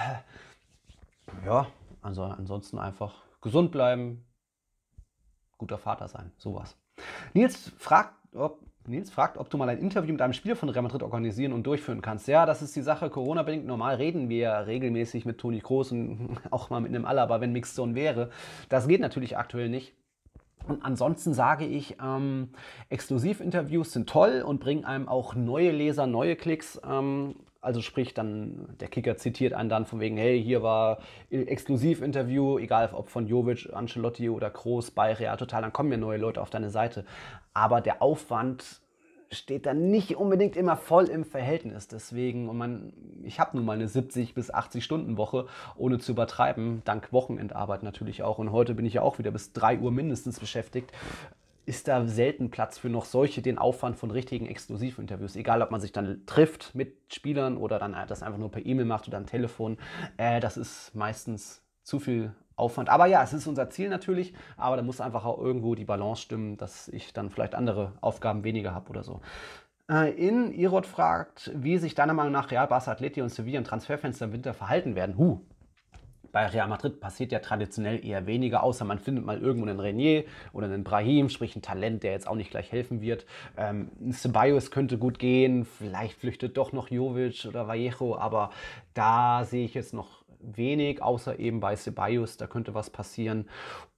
Ja, also ansonsten einfach gesund bleiben, guter Vater sein, sowas. Nils fragt, ob, Nils fragt, ob du mal ein Interview mit einem Spieler von Real Madrid organisieren und durchführen kannst. Ja, das ist die Sache. Corona-bedingt normal reden wir regelmäßig mit Toni Kroos und auch mal mit einem Alaba, wenn Mixzone wäre. Das geht natürlich aktuell nicht. Und ansonsten sage ich, ähm, Exklusivinterviews sind toll und bringen einem auch neue Leser, neue Klicks. Ähm, also sprich, dann der Kicker zitiert einen dann von wegen, hey, hier war Exklusivinterview, egal ob von Jovic, Ancelotti oder Groß bei Real Total, dann kommen ja neue Leute auf deine Seite. Aber der Aufwand steht dann nicht unbedingt immer voll im Verhältnis. Deswegen, und man, ich habe nun mal eine 70 bis 80 Stunden Woche, ohne zu übertreiben, dank Wochenendarbeit natürlich auch. Und heute bin ich ja auch wieder bis 3 Uhr mindestens beschäftigt ist da selten Platz für noch solche, den Aufwand von richtigen Exklusivinterviews. Egal, ob man sich dann trifft mit Spielern oder dann das einfach nur per E-Mail macht oder am Telefon. Äh, das ist meistens zu viel Aufwand. Aber ja, es ist unser Ziel natürlich, aber da muss einfach auch irgendwo die Balance stimmen, dass ich dann vielleicht andere Aufgaben weniger habe oder so. Äh, in Irod fragt, wie sich deiner Meinung nach Real Barca Atleti und Sevilla im Transferfenster im Winter verhalten werden. Huh. Bei Real Madrid passiert ja traditionell eher weniger, außer man findet mal irgendwo einen Renier oder einen Brahim, sprich ein Talent, der jetzt auch nicht gleich helfen wird. Ähm, Ceballos könnte gut gehen, vielleicht flüchtet doch noch Jovic oder Vallejo, aber da sehe ich jetzt noch wenig, außer eben bei Ceballos, da könnte was passieren.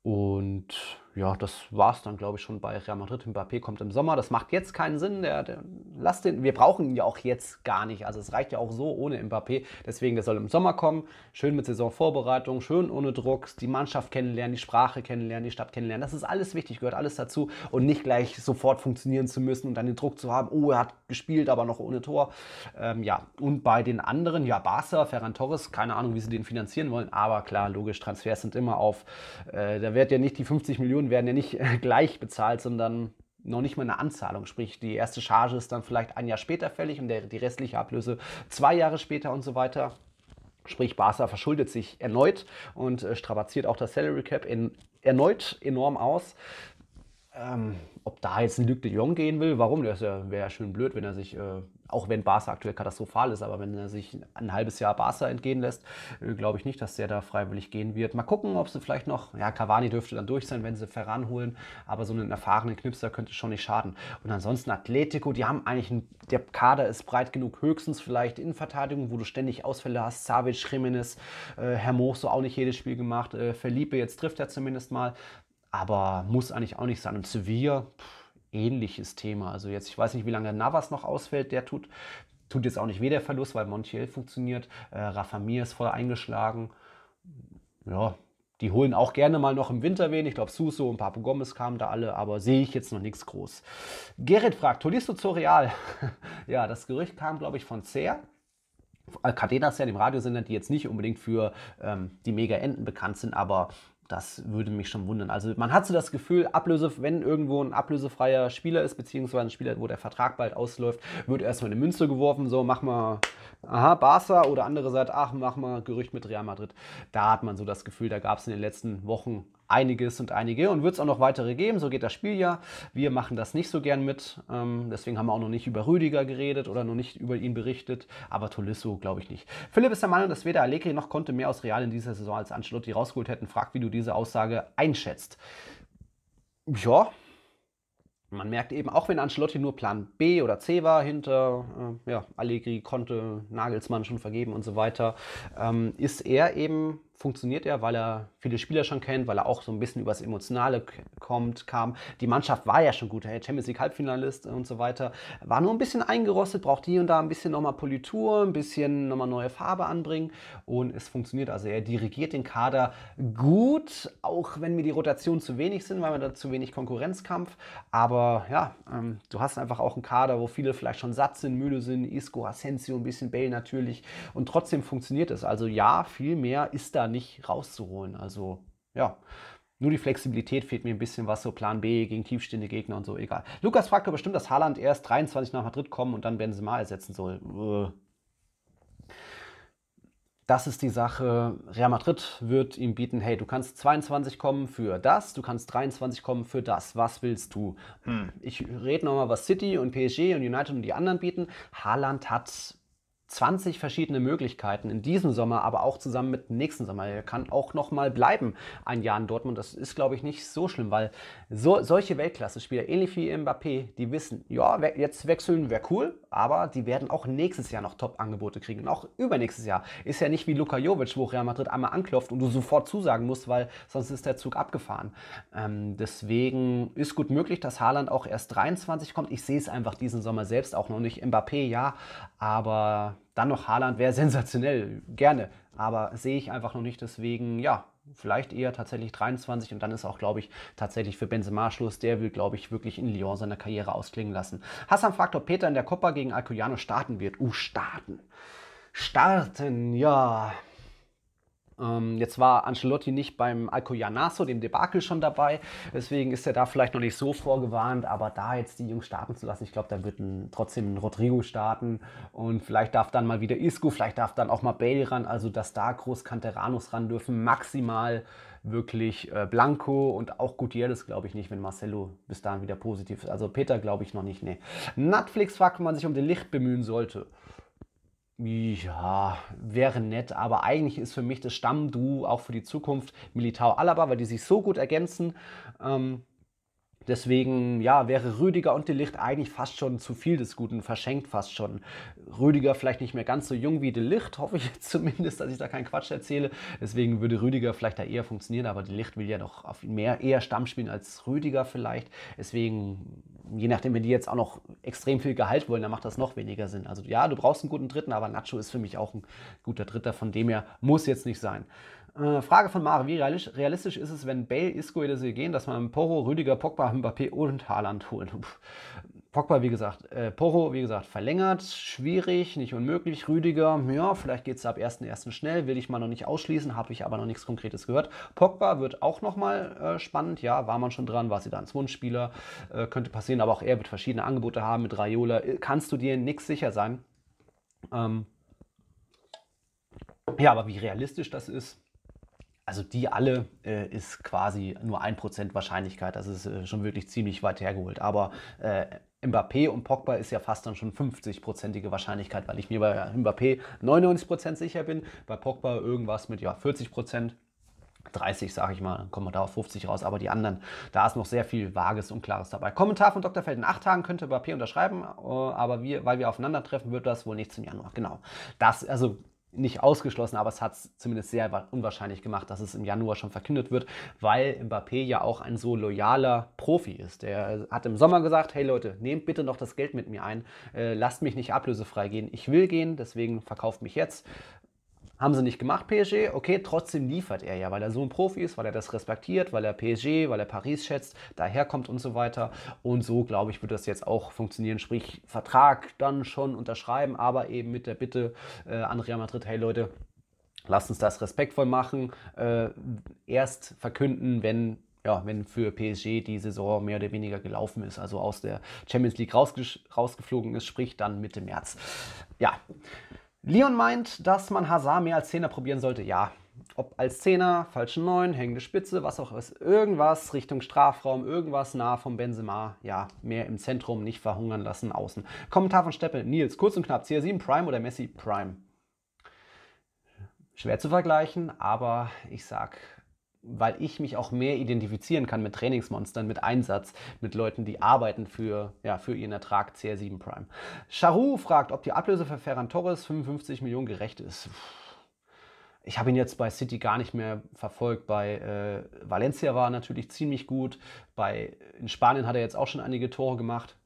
Und ja, das war es dann, glaube ich, schon bei Real Madrid. Mbappé kommt im Sommer. Das macht jetzt keinen Sinn. Der, der, lass den, wir brauchen ihn ja auch jetzt gar nicht. Also es reicht ja auch so ohne Mbappé. Deswegen, der soll im Sommer kommen. Schön mit Saisonvorbereitung, schön ohne Druck, die Mannschaft kennenlernen, die Sprache kennenlernen, die Stadt kennenlernen. Das ist alles wichtig, gehört alles dazu. Und nicht gleich sofort funktionieren zu müssen und dann den Druck zu haben, oh, er hat gespielt, aber noch ohne Tor. Ähm, ja, und bei den anderen, ja, Barca, Ferran Torres, keine Ahnung, wie sie den finanzieren wollen. Aber klar, logisch, Transfers sind immer auf. Äh, da wird ja nicht die 50 Millionen Unternehmen werden ja nicht äh, gleich bezahlt, sondern noch nicht mal eine Anzahlung. Sprich, die erste Charge ist dann vielleicht ein Jahr später fällig und der, die restliche Ablöse zwei Jahre später und so weiter. Sprich, Barca verschuldet sich erneut und äh, strapaziert auch das Salary Cap in, erneut enorm aus. Ähm, ob da jetzt ein Luc de Jong gehen will, warum? Das wäre ja schön blöd, wenn er sich äh, auch wenn Barca aktuell katastrophal ist, aber wenn er sich ein halbes Jahr Barca entgehen lässt, äh, glaube ich nicht, dass der da freiwillig gehen wird. Mal gucken, ob sie vielleicht noch, ja, Cavani dürfte dann durch sein, wenn sie Ferran holen, aber so einen erfahrenen Knipser könnte schon nicht schaden. Und ansonsten Atletico, die haben eigentlich, einen, der Kader ist breit genug, höchstens vielleicht Innenverteidigung, wo du ständig Ausfälle hast, Savic, Jimenez, äh, Hermoso auch nicht jedes Spiel gemacht, äh, Felipe, jetzt trifft er zumindest mal, aber muss eigentlich auch nicht sein. Und Sevilla, pff, ähnliches Thema. Also jetzt, ich weiß nicht, wie lange Navas noch ausfällt, der tut, tut jetzt auch nicht weh der Verlust, weil Montiel funktioniert, äh, Rafa Mir ist voll eingeschlagen. Ja, die holen auch gerne mal noch im Winter wen. Ich glaube, Suso und Papu Gomez kamen da alle, aber sehe ich jetzt noch nichts groß. Gerrit fragt, Tolisso zu Real? ja, das Gerücht kam, glaube ich, von Zer. Äh, Cadenas ja, dem Radiosender, die jetzt nicht unbedingt für ähm, die Mega-Enten bekannt sind, aber das würde mich schon wundern. Also man hat so das Gefühl, Ablöse, wenn irgendwo ein ablösefreier Spieler ist, beziehungsweise ein Spieler, wo der Vertrag bald ausläuft, wird erstmal eine Münze geworfen, so mach mal, aha, Barca oder andere sagt, ach, mach mal Gerücht mit Real Madrid. Da hat man so das Gefühl, da gab es in den letzten Wochen einiges und einige und wird es auch noch weitere geben. So geht das Spiel ja. Wir machen das nicht so gern mit. Ähm, deswegen haben wir auch noch nicht über Rüdiger geredet oder noch nicht über ihn berichtet. Aber Tolisso glaube ich nicht. Philipp ist der Meinung, dass weder Allegri noch konnte mehr aus Real in dieser Saison als Ancelotti rausgeholt hätten. Fragt, wie du diese Aussage einschätzt. Ja, man merkt eben, auch wenn Ancelotti nur Plan B oder C war, hinter äh, ja, Allegri konnte Nagelsmann schon vergeben und so weiter, ähm, ist er eben funktioniert er, weil er viele Spieler schon kennt, weil er auch so ein bisschen übers Emotionale kommt, kam. Die Mannschaft war ja schon gut, der Champions League Halbfinalist und so weiter. War nur ein bisschen eingerostet, braucht hier und da ein bisschen nochmal Politur, ein bisschen nochmal neue Farbe anbringen und es funktioniert. Also er dirigiert den Kader gut, auch wenn mir die Rotationen zu wenig sind, weil wir da zu wenig Konkurrenzkampf. Aber ja, ähm, du hast einfach auch einen Kader, wo viele vielleicht schon satt sind, müde sind, Isco, Asensio, ein bisschen Bell natürlich und trotzdem funktioniert es. Also ja, viel mehr ist da nicht rauszuholen. Also ja, nur die Flexibilität fehlt mir ein bisschen, was so Plan B gegen tiefstehende Gegner und so, egal. Lukas fragt aber bestimmt, dass Haaland erst 23 nach Madrid kommen und dann Benzema ersetzen soll. Äh. Das ist die Sache. Real Madrid wird ihm bieten, hey, du kannst 22 kommen für das, du kannst 23 kommen für das. Was willst du? Hm. Ich rede nochmal, was City und PSG und United und die anderen bieten. Haaland hat 20 verschiedene Möglichkeiten in diesem Sommer, aber auch zusammen mit nächsten Sommer. Er kann auch noch mal bleiben ein Jahr in Dortmund. Das ist, glaube ich, nicht so schlimm, weil so, solche Weltklasse-Spieler, ähnlich wie Mbappé, die wissen, ja, jetzt wechseln wäre cool, aber die werden auch nächstes Jahr noch Top-Angebote kriegen und auch übernächstes Jahr. Ist ja nicht wie Luka Jovic, wo Real Madrid einmal anklopft und du sofort zusagen musst, weil sonst ist der Zug abgefahren. Ähm, deswegen ist gut möglich, dass Haaland auch erst 23 kommt. Ich sehe es einfach diesen Sommer selbst auch noch nicht. Mbappé, ja, aber dann noch Haaland wäre sensationell, gerne. Aber sehe ich einfach noch nicht. Deswegen, ja, vielleicht eher tatsächlich 23 und dann ist auch, glaube ich, tatsächlich für Benzema Schluss. Der will, glaube ich, wirklich in Lyon seine Karriere ausklingen lassen. Hassan fragt, ob Peter in der Coppa gegen Alcoyano starten wird. Uh, starten. Starten, ja. Ähm, jetzt war Ancelotti nicht beim Alcoyanazo, dem Debakel, schon dabei. Deswegen ist er da vielleicht noch nicht so vorgewarnt. Aber da jetzt die Jungs starten zu lassen, ich glaube, da wird ein, trotzdem ein Rodrigo starten. Und vielleicht darf dann mal wieder Isco, vielleicht darf dann auch mal Bailey ran. Also, dass da groß Canteranos ran dürfen. Maximal wirklich äh, Blanco und auch Gutierrez, glaube ich nicht, wenn Marcelo bis dahin wieder positiv ist. Also, Peter glaube ich noch nicht, nee. Netflix fragt, man sich um den Licht bemühen sollte. Ja, wäre nett, aber eigentlich ist für mich das Stammduo auch für die Zukunft Militao Alaba, weil die sich so gut ergänzen. Ähm, Deswegen, ja, wäre Rüdiger und Delicht eigentlich fast schon zu viel des Guten, verschenkt fast schon. Rüdiger vielleicht nicht mehr ganz so jung wie Delicht, hoffe ich jetzt zumindest, dass ich da keinen Quatsch erzähle. Deswegen würde Rüdiger vielleicht da eher funktionieren, aber Delicht will ja noch auf mehr eher Stamm spielen als Rüdiger vielleicht. Deswegen, je nachdem, wenn die jetzt auch noch extrem viel Gehalt wollen, dann macht das noch weniger Sinn. Also ja, du brauchst einen guten Dritten, aber Nacho ist für mich auch ein guter Dritter, von dem her muss jetzt nicht sein. Äh, Frage von Mare, wie realistisch ist es, wenn Bale, Isco, Edesir gehen, dass man Poro, Rüdiger, Pogba, Mbappé und Haaland holen? Pff. Pogba, wie gesagt, äh, Porro, wie gesagt, verlängert, schwierig, nicht unmöglich. Rüdiger, ja, vielleicht geht es ab 1.1. schnell, will ich mal noch nicht ausschließen, habe ich aber noch nichts Konkretes gehört. Pogba wird auch nochmal äh, spannend, ja, war man schon dran, war sie dann Wunschspieler, äh, könnte passieren, aber auch er wird verschiedene Angebote haben mit Raiola, äh, kannst du dir nichts sicher sein. Ähm ja, aber wie realistisch das ist, also die alle äh, ist quasi nur 1% Wahrscheinlichkeit. Das ist äh, schon wirklich ziemlich weit hergeholt. Aber äh, Mbappé und Pogba ist ja fast dann schon 50 Wahrscheinlichkeit, weil ich mir bei Mbappé 99% sicher bin, bei Pogba irgendwas mit ja 40%. 30, sage ich mal, dann kommen wir da auf 50 raus, aber die anderen, da ist noch sehr viel Vages und Klares dabei. Kommentar von Dr. Feld, in acht Tagen könnte Mbappé unterschreiben, äh, aber wir, weil wir aufeinandertreffen, wird das wohl nichts im Januar. Genau. Das, also nicht ausgeschlossen, aber es hat es zumindest sehr unwahrscheinlich gemacht, dass es im Januar schon verkündet wird, weil Mbappé ja auch ein so loyaler Profi ist. Der hat im Sommer gesagt, hey Leute, nehmt bitte noch das Geld mit mir ein, äh, lasst mich nicht ablösefrei gehen, ich will gehen, deswegen verkauft mich jetzt. Haben sie nicht gemacht, PSG. Okay, trotzdem liefert er ja, weil er so ein Profi ist, weil er das respektiert, weil er PSG, weil er Paris schätzt, daherkommt und so weiter. Und so, glaube ich, wird das jetzt auch funktionieren. Sprich, Vertrag dann schon unterschreiben, aber eben mit der Bitte äh, an Real Madrid, hey Leute, lasst uns das respektvoll machen. Äh, erst verkünden, wenn ja, wenn für PSG die Saison mehr oder weniger gelaufen ist, also aus der Champions League rausge rausgeflogen ist, sprich dann Mitte März. Ja, Leon meint, dass man Hazard mehr als Zehner probieren sollte. Ja, ob als Zehner, falschen Neun, hängende Spitze, was auch ist, irgendwas Richtung Strafraum, irgendwas nah vom Benzema, ja, mehr im Zentrum, nicht verhungern lassen, außen. Kommentar von Steppel, Nils, kurz und knapp, CR7 Prime oder Messi Prime? Schwer zu vergleichen, aber ich sag, weil ich mich auch mehr identifizieren kann mit Trainingsmonstern, mit Einsatz, mit Leuten, die arbeiten für, ja, für ihren Ertrag CR7 Prime. Charou fragt, ob die Ablöse für Ferran Torres 55 Millionen gerecht ist. Ich habe ihn jetzt bei City gar nicht mehr verfolgt. Bei äh, Valencia war er natürlich ziemlich gut. Bei, äh, in Spanien hat er jetzt auch schon einige Tore gemacht.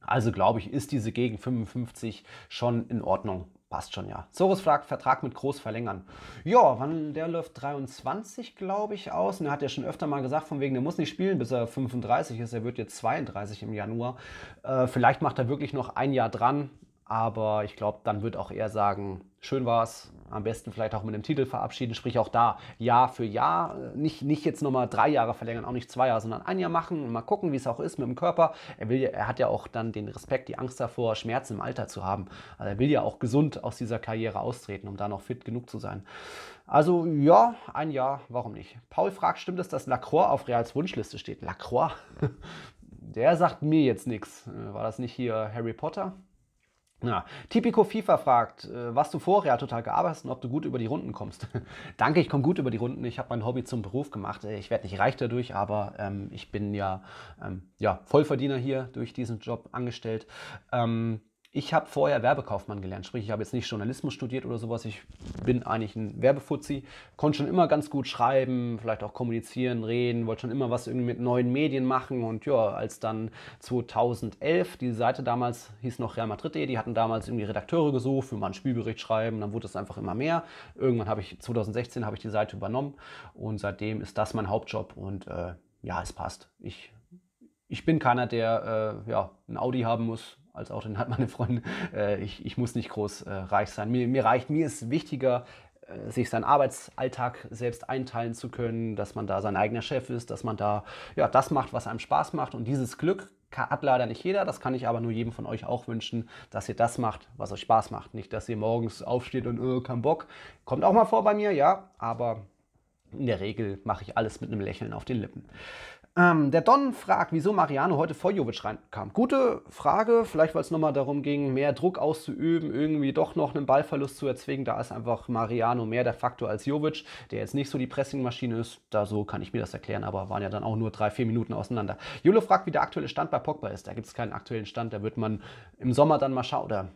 Also glaube ich, ist diese gegen 55 schon in Ordnung. Passt schon, ja. Soros fragt, Vertrag mit Groß verlängern. Ja, wann der läuft 23, glaube ich, aus. Und er hat ja schon öfter mal gesagt, von wegen, der muss nicht spielen, bis er 35 ist. Er wird jetzt 32 im Januar. Äh, vielleicht macht er wirklich noch ein Jahr dran. Aber ich glaube, dann wird auch er sagen, schön war's. Am besten vielleicht auch mit einem Titel verabschieden, sprich auch da Jahr für Jahr. Äh, nicht, nicht jetzt nochmal drei Jahre verlängern, auch nicht zwei Jahre, sondern ein Jahr machen mal gucken, wie es auch ist mit dem Körper. Er, will, er hat ja auch dann den Respekt, die Angst davor, Schmerzen im Alter zu haben. Also er will ja auch gesund aus dieser Karriere austreten, um da noch fit genug zu sein. Also ja, ein Jahr, warum nicht? Paul fragt, stimmt es, dass Lacroix auf Reals Wunschliste steht? Lacroix? Der sagt mir jetzt nichts. Äh, war das nicht hier Harry Potter? Na, Typico FIFA fragt, äh, was du vorher total gearbeitet und ob du gut über die Runden kommst. Danke, ich komme gut über die Runden. Ich habe mein Hobby zum Beruf gemacht. Äh, ich werde nicht reich dadurch, aber ähm, ich bin ja, ähm, ja Vollverdiener hier durch diesen Job angestellt. Ähm, ich habe vorher Werbekaufmann gelernt, sprich, ich habe jetzt nicht Journalismus studiert oder sowas. Ich bin eigentlich ein Werbefuzzi, konnte schon immer ganz gut schreiben, vielleicht auch kommunizieren, reden, wollte schon immer was irgendwie mit neuen Medien machen. Und ja, als dann 2011, die Seite damals hieß noch Real Madrid.de, die hatten damals irgendwie Redakteure gesucht, für mal einen Spielbericht schreiben, dann wurde es einfach immer mehr. Irgendwann habe ich, 2016 habe ich die Seite übernommen und seitdem ist das mein Hauptjob und äh, ja, es passt. Ich, ich bin keiner, der äh, ja, ein Audi haben muss als den hat meine Freundin, äh, ich, ich muss nicht groß äh, reich sein. Mir, mir reicht, mir ist wichtiger, äh, sich seinen Arbeitsalltag selbst einteilen zu können, dass man da sein eigener Chef ist, dass man da ja, das macht, was einem Spaß macht. Und dieses Glück hat leider nicht jeder, das kann ich aber nur jedem von euch auch wünschen, dass ihr das macht, was euch Spaß macht. Nicht, dass ihr morgens aufsteht und öh, kein Bock. Kommt auch mal vor bei mir, ja, aber in der Regel mache ich alles mit einem Lächeln auf den Lippen. Ähm, der Don fragt, wieso Mariano heute vor Jovic reinkam. Gute Frage, vielleicht weil es nochmal darum ging, mehr Druck auszuüben, irgendwie doch noch einen Ballverlust zu erzwingen. Da ist einfach Mariano mehr der Faktor als Jovic, der jetzt nicht so die Pressingmaschine ist. Da so kann ich mir das erklären, aber waren ja dann auch nur drei, vier Minuten auseinander. Jolo fragt, wie der aktuelle Stand bei Pogba ist. Da gibt es keinen aktuellen Stand, da wird man im Sommer dann mal schauen. Oder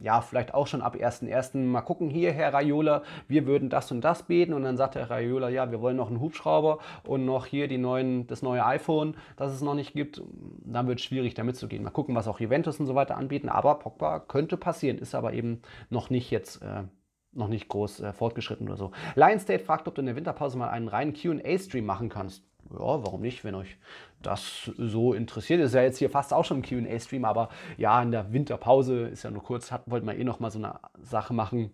ja, vielleicht auch schon ab 1.1. Mal gucken hier, Herr Raiola, wir würden das und das beten. Und dann sagt Herr Raiola, ja, wir wollen noch einen Hubschrauber und noch hier die neuen, das neue iPhone, das es noch nicht gibt, dann wird es schwierig, damit zu gehen. Mal gucken, was auch Juventus und so weiter anbieten. Aber Pogba könnte passieren, ist aber eben noch nicht jetzt. Äh, noch nicht groß äh, fortgeschritten oder so. Lion State fragt, ob du in der Winterpause mal einen reinen QA-Stream machen kannst. Ja, warum nicht, wenn euch das so interessiert. Ist ja jetzt hier fast auch schon ein QA-Stream, aber ja, in der Winterpause ist ja nur kurz, hat, wollten wir eh noch mal so eine Sache machen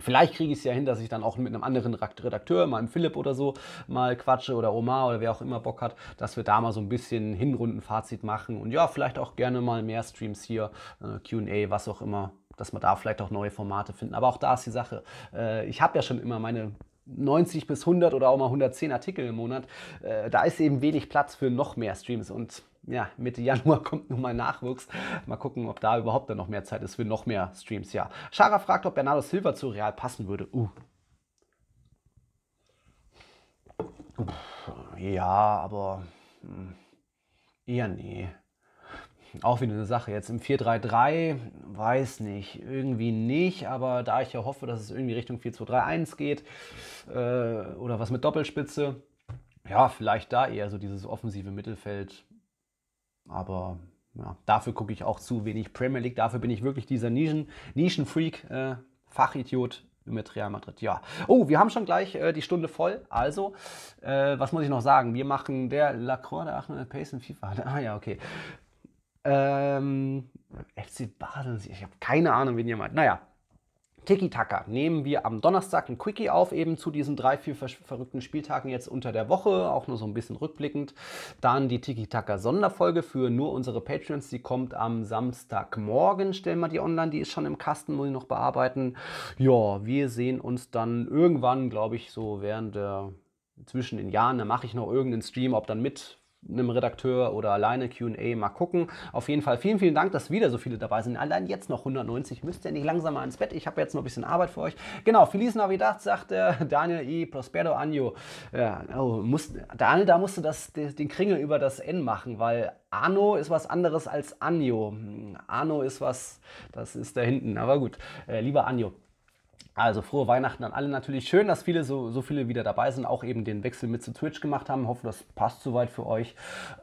Vielleicht kriege ich es ja hin, dass ich dann auch mit einem anderen Redakteur, mal im Philipp oder so, mal quatsche oder Omar oder wer auch immer Bock hat, dass wir da mal so ein bisschen Hinrunden-Fazit machen und ja, vielleicht auch gerne mal mehr Streams hier, äh, QA, was auch immer, dass wir da vielleicht auch neue Formate finden. Aber auch da ist die Sache. Äh, ich habe ja schon immer meine 90 bis 100 oder auch mal 110 Artikel im Monat. Äh, da ist eben wenig Platz für noch mehr Streams und ja, Mitte Januar kommt nun mal Nachwuchs. Mal gucken, ob da überhaupt dann noch mehr Zeit ist für noch mehr Streams, ja. Shara fragt, ob Bernardo Silva zu Real passen würde. Uh. Ja, aber hm, eher nee. Auch wieder eine Sache. Jetzt im 4-3-3, weiß nicht, irgendwie nicht, aber da ich ja hoffe, dass es irgendwie Richtung 4-2-3-1 geht äh, oder was mit Doppelspitze, ja, vielleicht da eher so dieses offensive Mittelfeld aber ja, dafür gucke ich auch zu wenig Premier League. Dafür bin ich wirklich dieser Nischen, Nischenfreak, äh, Fachidiot mit Real Madrid. Ja. Oh, wir haben schon gleich äh, die Stunde voll. Also, äh, was muss ich noch sagen? Wir machen der Lacroix der 800 Pace in FIFA. Ah ja, okay. Ähm, FC Basel. Ich habe keine Ahnung, wen ihr meint. Naja, Tiki-Taka nehmen wir am Donnerstag ein Quickie auf, eben zu diesen drei, vier ver verrückten Spieltagen jetzt unter der Woche, auch nur so ein bisschen rückblickend. Dann die Tiki-Taka-Sonderfolge für nur unsere Patreons, die kommt am Samstagmorgen, stellen wir die online, die ist schon im Kasten, muss ich noch bearbeiten. Ja, wir sehen uns dann irgendwann, glaube ich, so während der zwischen den Jahren, da mache ich noch irgendeinen Stream, ob dann mit einem Redakteur oder alleine QA mal gucken. Auf jeden Fall vielen, vielen Dank, dass wieder so viele dabei sind. Allein jetzt noch 190. Müsst ihr nicht langsam mal ins Bett. Ich habe jetzt noch ein bisschen Arbeit für euch. Genau, Feliz Navidad, sagt äh, Daniel I. Prospero Anjo. Ja, oh, muss, Daniel, da musst du das, den Kringel über das N machen, weil Arno ist was anderes als Anjo. Hm, Arno ist was, das ist da hinten. Aber gut, äh, lieber Anjo. Also frohe Weihnachten an alle natürlich. Schön, dass viele so, so viele wieder dabei sind, auch eben den Wechsel mit zu Twitch gemacht haben. Hoffe, das passt soweit für euch.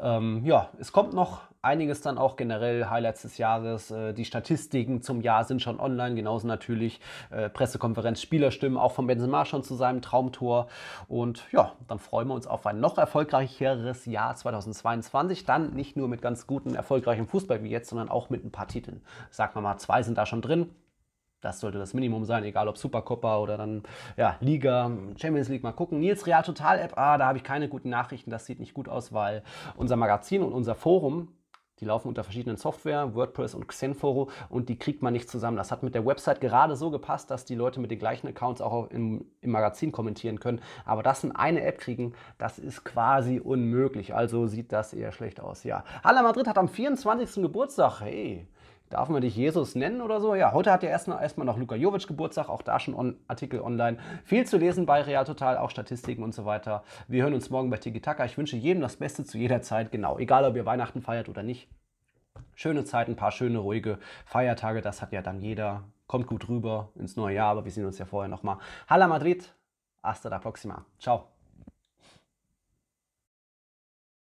Ähm, ja, es kommt noch einiges dann auch generell, Highlights des Jahres. Äh, die Statistiken zum Jahr sind schon online, genauso natürlich äh, Pressekonferenz, Spielerstimmen, auch von Benzema schon zu seinem Traumtor. Und ja, dann freuen wir uns auf ein noch erfolgreicheres Jahr 2022. Dann nicht nur mit ganz guten, erfolgreichem Fußball wie jetzt, sondern auch mit ein paar Titeln. Sagen wir mal, zwei sind da schon drin. Das sollte das Minimum sein, egal ob Supercoppa oder dann ja, Liga, Champions League mal gucken. Nils Real Total App, ah, da habe ich keine guten Nachrichten, das sieht nicht gut aus, weil unser Magazin und unser Forum, die laufen unter verschiedenen Software, WordPress und Xenforo und die kriegt man nicht zusammen. Das hat mit der Website gerade so gepasst, dass die Leute mit den gleichen Accounts auch im, im Magazin kommentieren können. Aber das in eine App kriegen, das ist quasi unmöglich. Also sieht das eher schlecht aus, ja. Hala Madrid hat am 24. Geburtstag, hey darf man dich Jesus nennen oder so? Ja, heute hat ja erstmal, erstmal noch Luka Jovic Geburtstag, auch da schon on, Artikel online. Viel zu lesen bei Real Total, auch Statistiken und so weiter. Wir hören uns morgen bei Tiki Taka. Ich wünsche jedem das Beste zu jeder Zeit, genau, egal ob ihr Weihnachten feiert oder nicht. Schöne Zeit, ein paar schöne, ruhige Feiertage, das hat ja dann jeder. Kommt gut rüber ins neue Jahr, aber wir sehen uns ja vorher nochmal. Hala Madrid, hasta la próxima. Ciao.